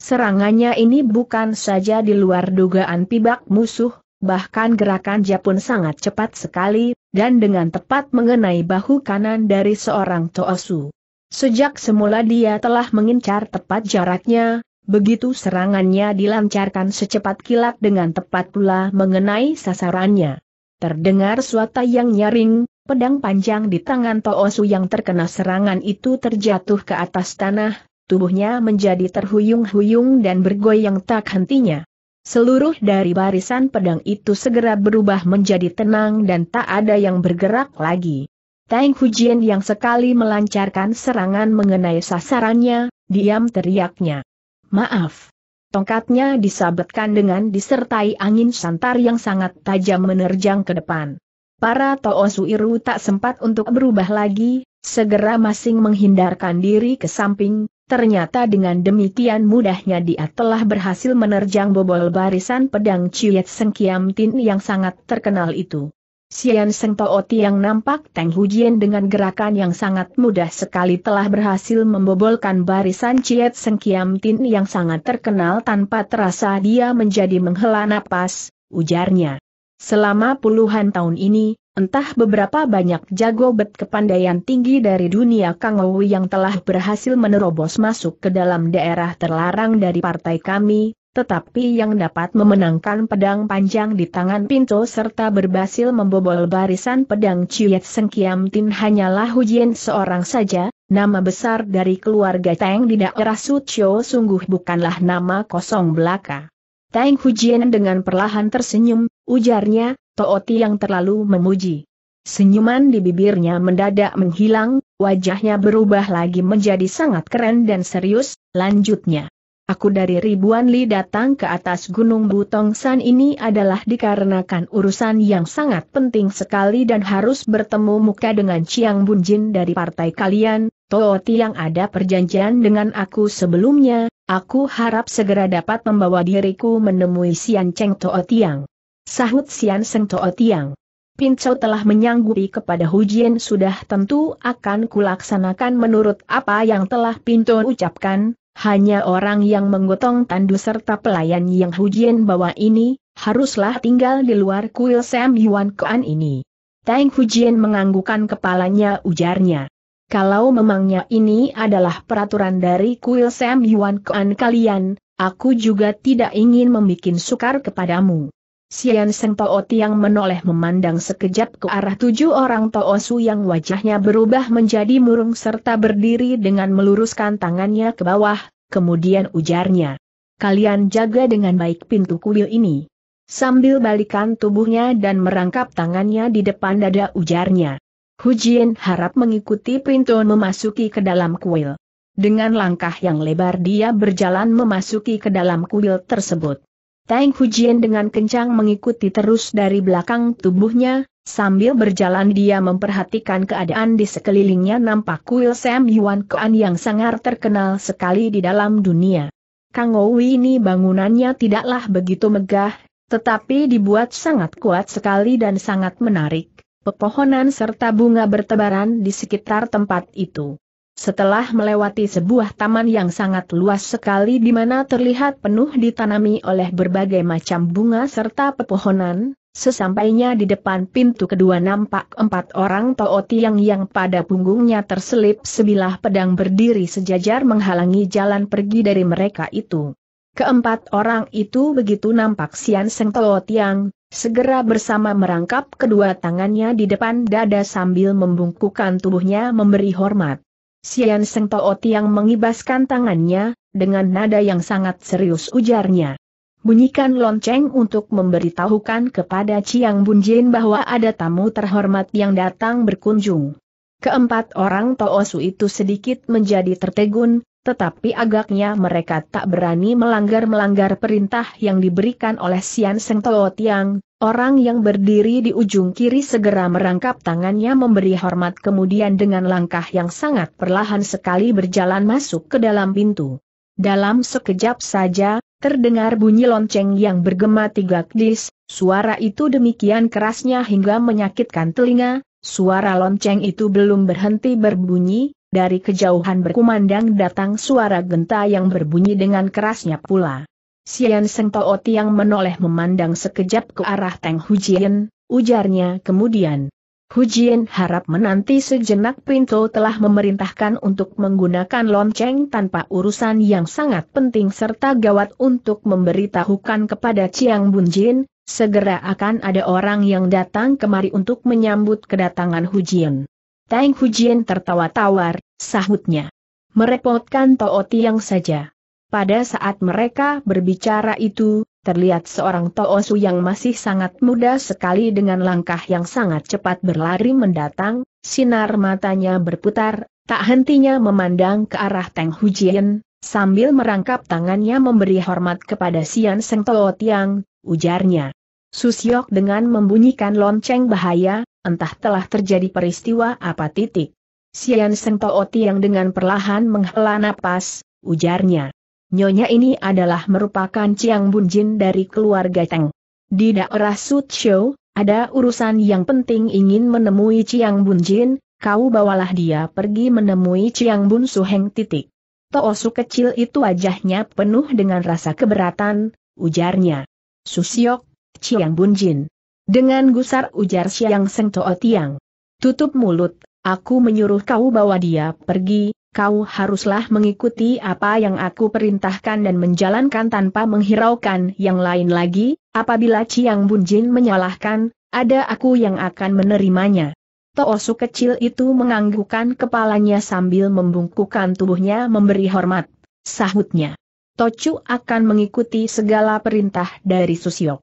Serangannya ini bukan saja di luar dugaan pibak musuh, bahkan gerakan Japun sangat cepat sekali, dan dengan tepat mengenai bahu kanan dari seorang Toosu. Sejak semula dia telah mengincar tepat jaraknya, Begitu serangannya dilancarkan secepat kilat dengan tepat pula mengenai sasarannya. Terdengar suara yang nyaring, pedang panjang di tangan Toosu yang terkena serangan itu terjatuh ke atas tanah, tubuhnya menjadi terhuyung-huyung dan bergoyang tak hentinya. Seluruh dari barisan pedang itu segera berubah menjadi tenang dan tak ada yang bergerak lagi. Tang Hujian yang sekali melancarkan serangan mengenai sasarannya, diam teriaknya. Maaf. Tongkatnya disabetkan dengan disertai angin santar yang sangat tajam menerjang ke depan. Para Toosuiru tak sempat untuk berubah lagi, segera masing menghindarkan diri ke samping, ternyata dengan demikian mudahnya dia telah berhasil menerjang bobol barisan pedang Ciet Sengkiam Tin yang sangat terkenal itu. Sian Seng Tao yang nampak Teng Hujian dengan gerakan yang sangat mudah sekali telah berhasil membobolkan barisan Ciet Seng Kiam Tin yang sangat terkenal tanpa terasa dia menjadi menghela napas, ujarnya. Selama puluhan tahun ini, entah beberapa banyak jago bet kepandaian tinggi dari dunia Kangowi yang telah berhasil menerobos masuk ke dalam daerah terlarang dari partai kami, tetapi yang dapat memenangkan pedang panjang di tangan Pinto serta berhasil membobol barisan pedang Ciet Sengkiam Tin hanyalah Hujian seorang saja, nama besar dari keluarga Tang di daerah Sucio sungguh bukanlah nama kosong belaka. Teng Hujian dengan perlahan tersenyum, ujarnya, Tooti yang terlalu memuji. Senyuman di bibirnya mendadak menghilang, wajahnya berubah lagi menjadi sangat keren dan serius, lanjutnya aku dari ribuan li datang ke atas Gunung Butong San ini adalah dikarenakan urusan yang sangat penting sekali dan harus bertemu muka dengan Chiang Bunjin dari partai kalian, Toh yang ada perjanjian dengan aku sebelumnya, aku harap segera dapat membawa diriku menemui Sian Cheng Tootiang. Sahut Sian Seng Tootiang. Pincau telah menyanggupi kepada Hu Jin sudah tentu akan kulaksanakan menurut apa yang telah Pinto ucapkan, hanya orang yang menggotong tandu serta pelayan yang Hujian bawa ini, haruslah tinggal di luar kuil Sam Yuan Kuan ini. Tang Hujian menganggukkan kepalanya ujarnya. Kalau memangnya ini adalah peraturan dari kuil Sam Yuan Kuan kalian, aku juga tidak ingin membuat sukar kepadamu. Sian Seng Too Tiang menoleh memandang sekejap ke arah tujuh orang Too Su yang wajahnya berubah menjadi murung serta berdiri dengan meluruskan tangannya ke bawah, kemudian ujarnya. Kalian jaga dengan baik pintu kuil ini. Sambil balikan tubuhnya dan merangkap tangannya di depan dada ujarnya. Hu Jin harap mengikuti pintu memasuki ke dalam kuil. Dengan langkah yang lebar dia berjalan memasuki ke dalam kuil tersebut. Tang Hujian dengan kencang mengikuti terus dari belakang tubuhnya, sambil berjalan dia memperhatikan keadaan di sekelilingnya nampak kuil Sam Yuan Koan yang sangat terkenal sekali di dalam dunia. Kang Owi ini bangunannya tidaklah begitu megah, tetapi dibuat sangat kuat sekali dan sangat menarik. Pepohonan serta bunga bertebaran di sekitar tempat itu. Setelah melewati sebuah taman yang sangat luas sekali di mana terlihat penuh ditanami oleh berbagai macam bunga serta pepohonan, sesampainya di depan pintu kedua nampak empat orang tootiang yang pada punggungnya terselip sebilah pedang berdiri sejajar menghalangi jalan pergi dari mereka itu. Keempat orang itu begitu nampak Sian Seng Tootiang, segera bersama merangkap kedua tangannya di depan dada sambil membungkukkan tubuhnya memberi hormat. Sian Seng Toot Tiang mengibaskan tangannya, dengan nada yang sangat serius ujarnya. Bunyikan lonceng untuk memberitahukan kepada Chiang Bunjin bahwa ada tamu terhormat yang datang berkunjung. Keempat orang Toosu itu sedikit menjadi tertegun, tetapi agaknya mereka tak berani melanggar-melanggar perintah yang diberikan oleh Sian Seng Toh Tiang, orang yang berdiri di ujung kiri segera merangkap tangannya memberi hormat kemudian dengan langkah yang sangat perlahan sekali berjalan masuk ke dalam pintu. Dalam sekejap saja, terdengar bunyi lonceng yang bergema tiga kedis, suara itu demikian kerasnya hingga menyakitkan telinga, suara lonceng itu belum berhenti berbunyi, dari kejauhan berkumandang datang suara genta yang berbunyi dengan kerasnya pula. Sian Seng Tao yang menoleh memandang sekejap ke arah Teng Hujian, ujarnya kemudian. Hujian harap menanti sejenak Pinto telah memerintahkan untuk menggunakan lonceng tanpa urusan yang sangat penting serta gawat untuk memberitahukan kepada Chiang Bunjin, segera akan ada orang yang datang kemari untuk menyambut kedatangan Hujian. Tang Hujian tertawa tawar, sahutnya. Merepotkan Tao Tiang saja. Pada saat mereka berbicara itu, terlihat seorang Tao Su yang masih sangat muda sekali dengan langkah yang sangat cepat berlari mendatang, sinar matanya berputar, tak hentinya memandang ke arah Tang Hujian, sambil merangkap tangannya memberi hormat kepada Sian Seng Tao Tiang, ujarnya. Susyok dengan membunyikan lonceng bahaya, entah telah terjadi peristiwa apa titik. Sian Seng Tooti yang dengan perlahan menghela napas, ujarnya. Nyonya ini adalah merupakan Ciang Bunjin dari keluarga Teng. Di daerah Suzhou, ada urusan yang penting ingin menemui Ciang Bunjin, kau bawalah dia pergi menemui Ciang Bun Suheng titik. Toosu kecil itu wajahnya penuh dengan rasa keberatan, ujarnya. Susiok, Ciang Bunjin. Dengan gusar ujar Siang Seng Toa Tiang. Tutup mulut, aku menyuruh kau bawa dia pergi, kau haruslah mengikuti apa yang aku perintahkan dan menjalankan tanpa menghiraukan yang lain lagi, apabila Ciang Bunjin menyalahkan, ada aku yang akan menerimanya. Toosu kecil itu menganggukkan kepalanya sambil membungkukkan tubuhnya memberi hormat, sahutnya. Tocu akan mengikuti segala perintah dari Susiok.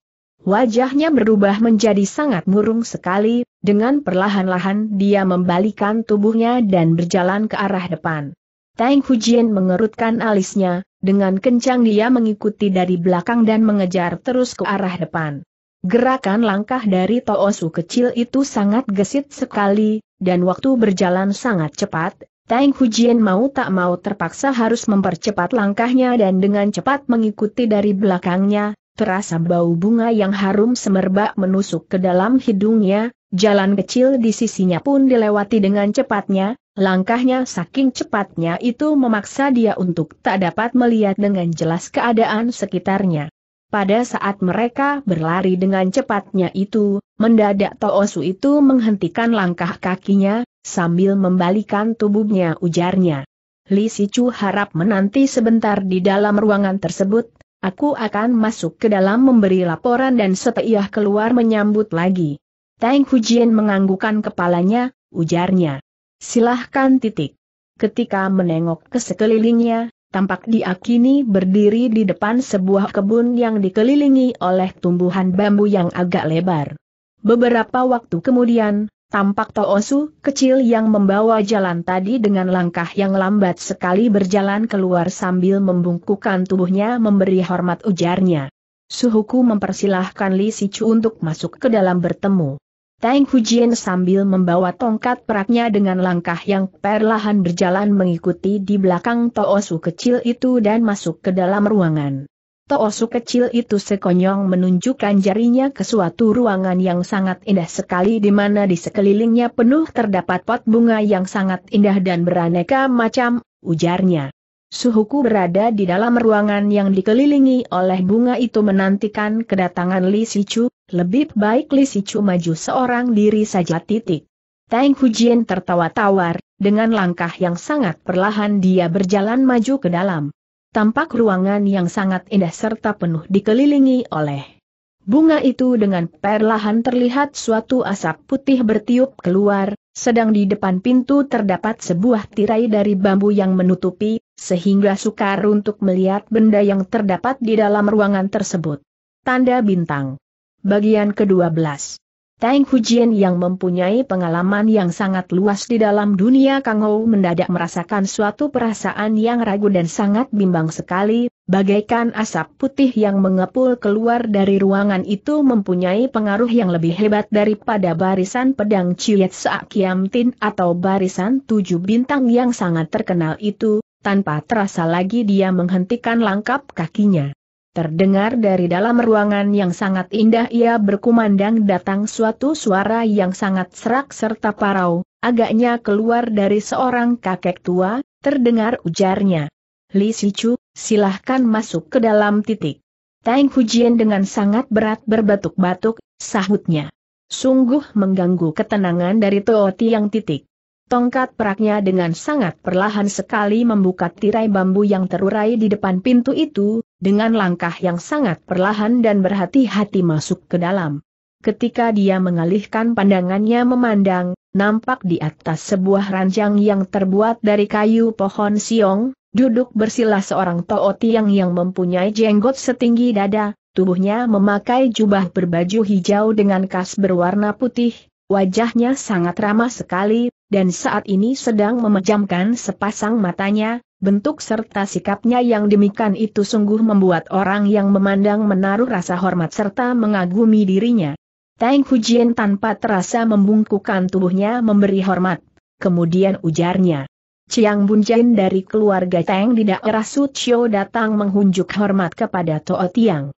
Wajahnya berubah menjadi sangat murung sekali, dengan perlahan-lahan dia membalikan tubuhnya dan berjalan ke arah depan. Tang Hujian mengerutkan alisnya, dengan kencang dia mengikuti dari belakang dan mengejar terus ke arah depan. Gerakan langkah dari Toosu kecil itu sangat gesit sekali, dan waktu berjalan sangat cepat, Tang Hujian mau tak mau terpaksa harus mempercepat langkahnya dan dengan cepat mengikuti dari belakangnya, terasa bau bunga yang harum semerbak menusuk ke dalam hidungnya, jalan kecil di sisinya pun dilewati dengan cepatnya, langkahnya saking cepatnya itu memaksa dia untuk tak dapat melihat dengan jelas keadaan sekitarnya. Pada saat mereka berlari dengan cepatnya itu, mendadak Toosu itu menghentikan langkah kakinya, sambil membalikan tubuhnya ujarnya. Li Sichu harap menanti sebentar di dalam ruangan tersebut, Aku akan masuk ke dalam memberi laporan dan setiah keluar menyambut lagi. Tang Hujian menganggukan kepalanya, ujarnya. Silahkan titik. Ketika menengok ke sekelilingnya, tampak diakini berdiri di depan sebuah kebun yang dikelilingi oleh tumbuhan bambu yang agak lebar. Beberapa waktu kemudian, Tampak Toosu, kecil yang membawa jalan tadi dengan langkah yang lambat sekali berjalan keluar sambil membungkukkan tubuhnya memberi hormat ujarnya. Suhuku mempersilahkan Li Sichu untuk masuk ke dalam bertemu. Tang Hujian sambil membawa tongkat peraknya dengan langkah yang perlahan berjalan mengikuti di belakang Toosu kecil itu dan masuk ke dalam ruangan. Toosu kecil itu sekonyong menunjukkan jarinya ke suatu ruangan yang sangat indah sekali di mana di sekelilingnya penuh terdapat pot bunga yang sangat indah dan beraneka macam, ujarnya. Suhuku berada di dalam ruangan yang dikelilingi oleh bunga itu menantikan kedatangan Li Sichu, lebih baik Li Sichu maju seorang diri saja titik. Tang Hujian tertawa tawar, dengan langkah yang sangat perlahan dia berjalan maju ke dalam. Tampak ruangan yang sangat indah serta penuh dikelilingi oleh bunga itu dengan perlahan terlihat suatu asap putih bertiup keluar, sedang di depan pintu terdapat sebuah tirai dari bambu yang menutupi, sehingga sukar untuk melihat benda yang terdapat di dalam ruangan tersebut. Tanda bintang. Bagian ke-12 Tang Hujian yang mempunyai pengalaman yang sangat luas di dalam dunia Kang Ho mendadak merasakan suatu perasaan yang ragu dan sangat bimbang sekali, bagaikan asap putih yang mengepul keluar dari ruangan itu mempunyai pengaruh yang lebih hebat daripada barisan pedang Chiet Saak Kiam Tin atau barisan tujuh bintang yang sangat terkenal itu, tanpa terasa lagi dia menghentikan langkap kakinya. Terdengar dari dalam ruangan yang sangat indah ia berkumandang datang suatu suara yang sangat serak serta parau, agaknya keluar dari seorang kakek tua, terdengar ujarnya. Li Sichu, silahkan masuk ke dalam titik. Tang Hujian dengan sangat berat berbatuk-batuk, sahutnya. Sungguh mengganggu ketenangan dari Tooti yang titik. Tongkat peraknya dengan sangat perlahan sekali membuka tirai bambu yang terurai di depan pintu itu, dengan langkah yang sangat perlahan dan berhati-hati masuk ke dalam. Ketika dia mengalihkan pandangannya memandang, nampak di atas sebuah ranjang yang terbuat dari kayu pohon siong, duduk bersila seorang Tiang yang mempunyai jenggot setinggi dada, tubuhnya memakai jubah berbaju hijau dengan kas berwarna putih, wajahnya sangat ramah sekali, dan saat ini sedang memejamkan sepasang matanya, Bentuk serta sikapnya yang demikian itu sungguh membuat orang yang memandang menaruh rasa hormat serta mengagumi dirinya. Tang Hujian tanpa terasa membungkukkan tubuhnya memberi hormat. Kemudian ujarnya, Chiang Bunjen dari keluarga Tang di daerah Suzhou datang menghunjuk hormat kepada Toa Tiang.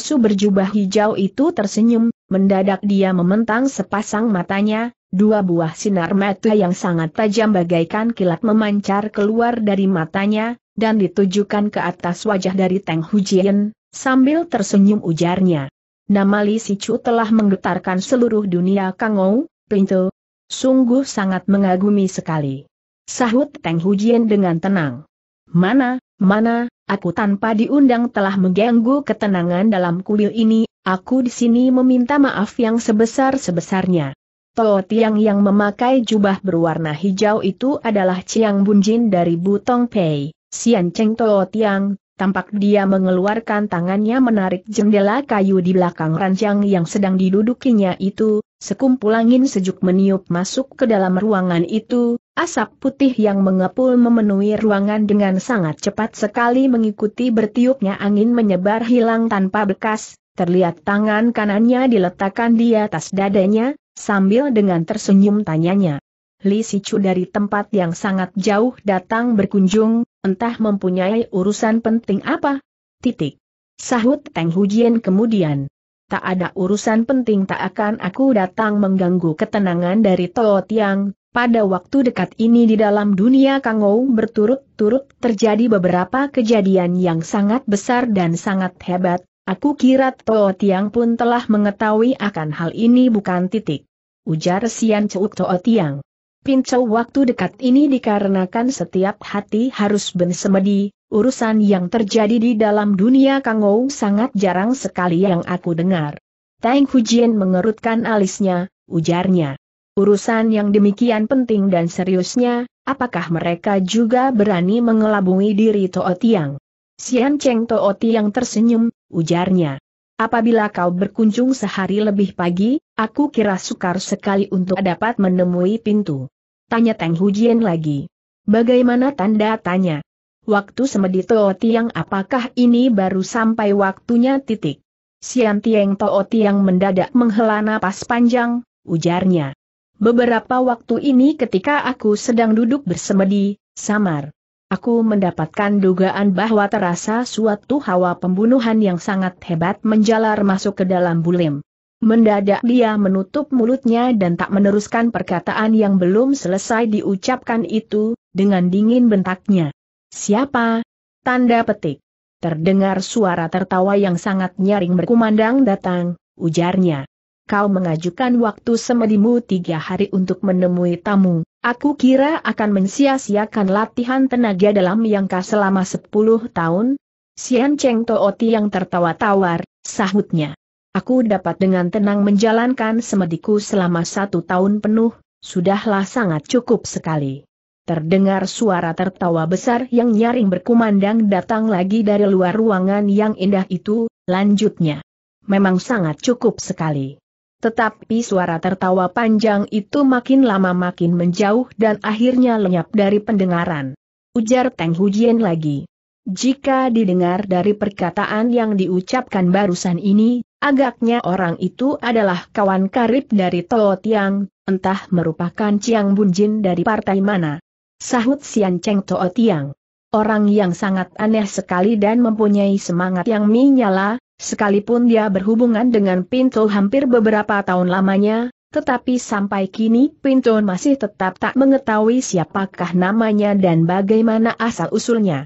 Su berjubah hijau itu tersenyum, mendadak dia mementang sepasang matanya, Dua buah sinar mata yang sangat tajam bagaikan kilat memancar keluar dari matanya, dan ditujukan ke atas wajah dari Teng Hujian, sambil tersenyum ujarnya. Nama Li Sichu telah menggetarkan seluruh dunia Kangou, pintu. Sungguh sangat mengagumi sekali. Sahut Teng Hujian dengan tenang. Mana, mana, aku tanpa diundang telah mengganggu ketenangan dalam kuil ini, aku di sini meminta maaf yang sebesar-sebesarnya. Tao Tiang yang memakai jubah berwarna hijau itu adalah Chiang Bunjin dari Butong Pei. Sian Cheng Tao Tiang, tampak dia mengeluarkan tangannya menarik jendela kayu di belakang ranjang yang sedang didudukinya itu, sekumpul angin sejuk meniup masuk ke dalam ruangan itu, asap putih yang mengepul memenuhi ruangan dengan sangat cepat sekali mengikuti bertiupnya angin menyebar hilang tanpa bekas, Terlihat tangan kanannya diletakkan di atas dadanya, Sambil dengan tersenyum tanyanya. Li Sicu dari tempat yang sangat jauh datang berkunjung, entah mempunyai urusan penting apa? Titik. Sahut Teng Hujian kemudian. Tak ada urusan penting tak akan aku datang mengganggu ketenangan dari Tao Tiang. Pada waktu dekat ini di dalam dunia Kangou berturut-turut terjadi beberapa kejadian yang sangat besar dan sangat hebat, Aku kira Toh Tiang pun telah mengetahui akan hal ini bukan titik. Ujar Sian Cuk Toh Tiang. Pincau waktu dekat ini dikarenakan setiap hati harus bersemedi, urusan yang terjadi di dalam dunia Kangou sangat jarang sekali yang aku dengar. Tang Hujian mengerutkan alisnya, ujarnya. Urusan yang demikian penting dan seriusnya, apakah mereka juga berani mengelabui diri Tiang? Sian Cheng Tooti yang tersenyum, ujarnya. Apabila kau berkunjung sehari lebih pagi, aku kira sukar sekali untuk dapat menemui pintu. Tanya Teng Hujian lagi. Bagaimana tanda tanya? Waktu semedi Tooti yang apakah ini baru sampai waktunya titik? Sian Tieng Tooti yang mendadak menghela napas panjang, ujarnya. Beberapa waktu ini ketika aku sedang duduk bersemedi, samar. Aku mendapatkan dugaan bahwa terasa suatu hawa pembunuhan yang sangat hebat menjalar masuk ke dalam bulim. Mendadak dia menutup mulutnya dan tak meneruskan perkataan yang belum selesai diucapkan itu, dengan dingin bentaknya. Siapa? Tanda petik. Terdengar suara tertawa yang sangat nyaring berkumandang datang, ujarnya. Kau mengajukan waktu semedimu tiga hari untuk menemui tamu, Aku kira akan mensia latihan tenaga dalam yang kah selama sepuluh tahun? Sian Cheng Tooti yang tertawa tawar, sahutnya. Aku dapat dengan tenang menjalankan semediku selama satu tahun penuh, sudahlah sangat cukup sekali. Terdengar suara tertawa besar yang nyaring berkumandang datang lagi dari luar ruangan yang indah itu, lanjutnya. Memang sangat cukup sekali. Tetapi suara tertawa panjang itu makin lama makin menjauh dan akhirnya lenyap dari pendengaran. Ujar Teng Hujian lagi. Jika didengar dari perkataan yang diucapkan barusan ini, agaknya orang itu adalah kawan karib dari Tao Tiang, entah merupakan Ciang Bunjin dari partai mana. Sahut Sian Cheng Tao Tiang. Orang yang sangat aneh sekali dan mempunyai semangat yang menyala, Sekalipun dia berhubungan dengan Pinto hampir beberapa tahun lamanya, tetapi sampai kini Pinto masih tetap tak mengetahui siapakah namanya dan bagaimana asal-usulnya.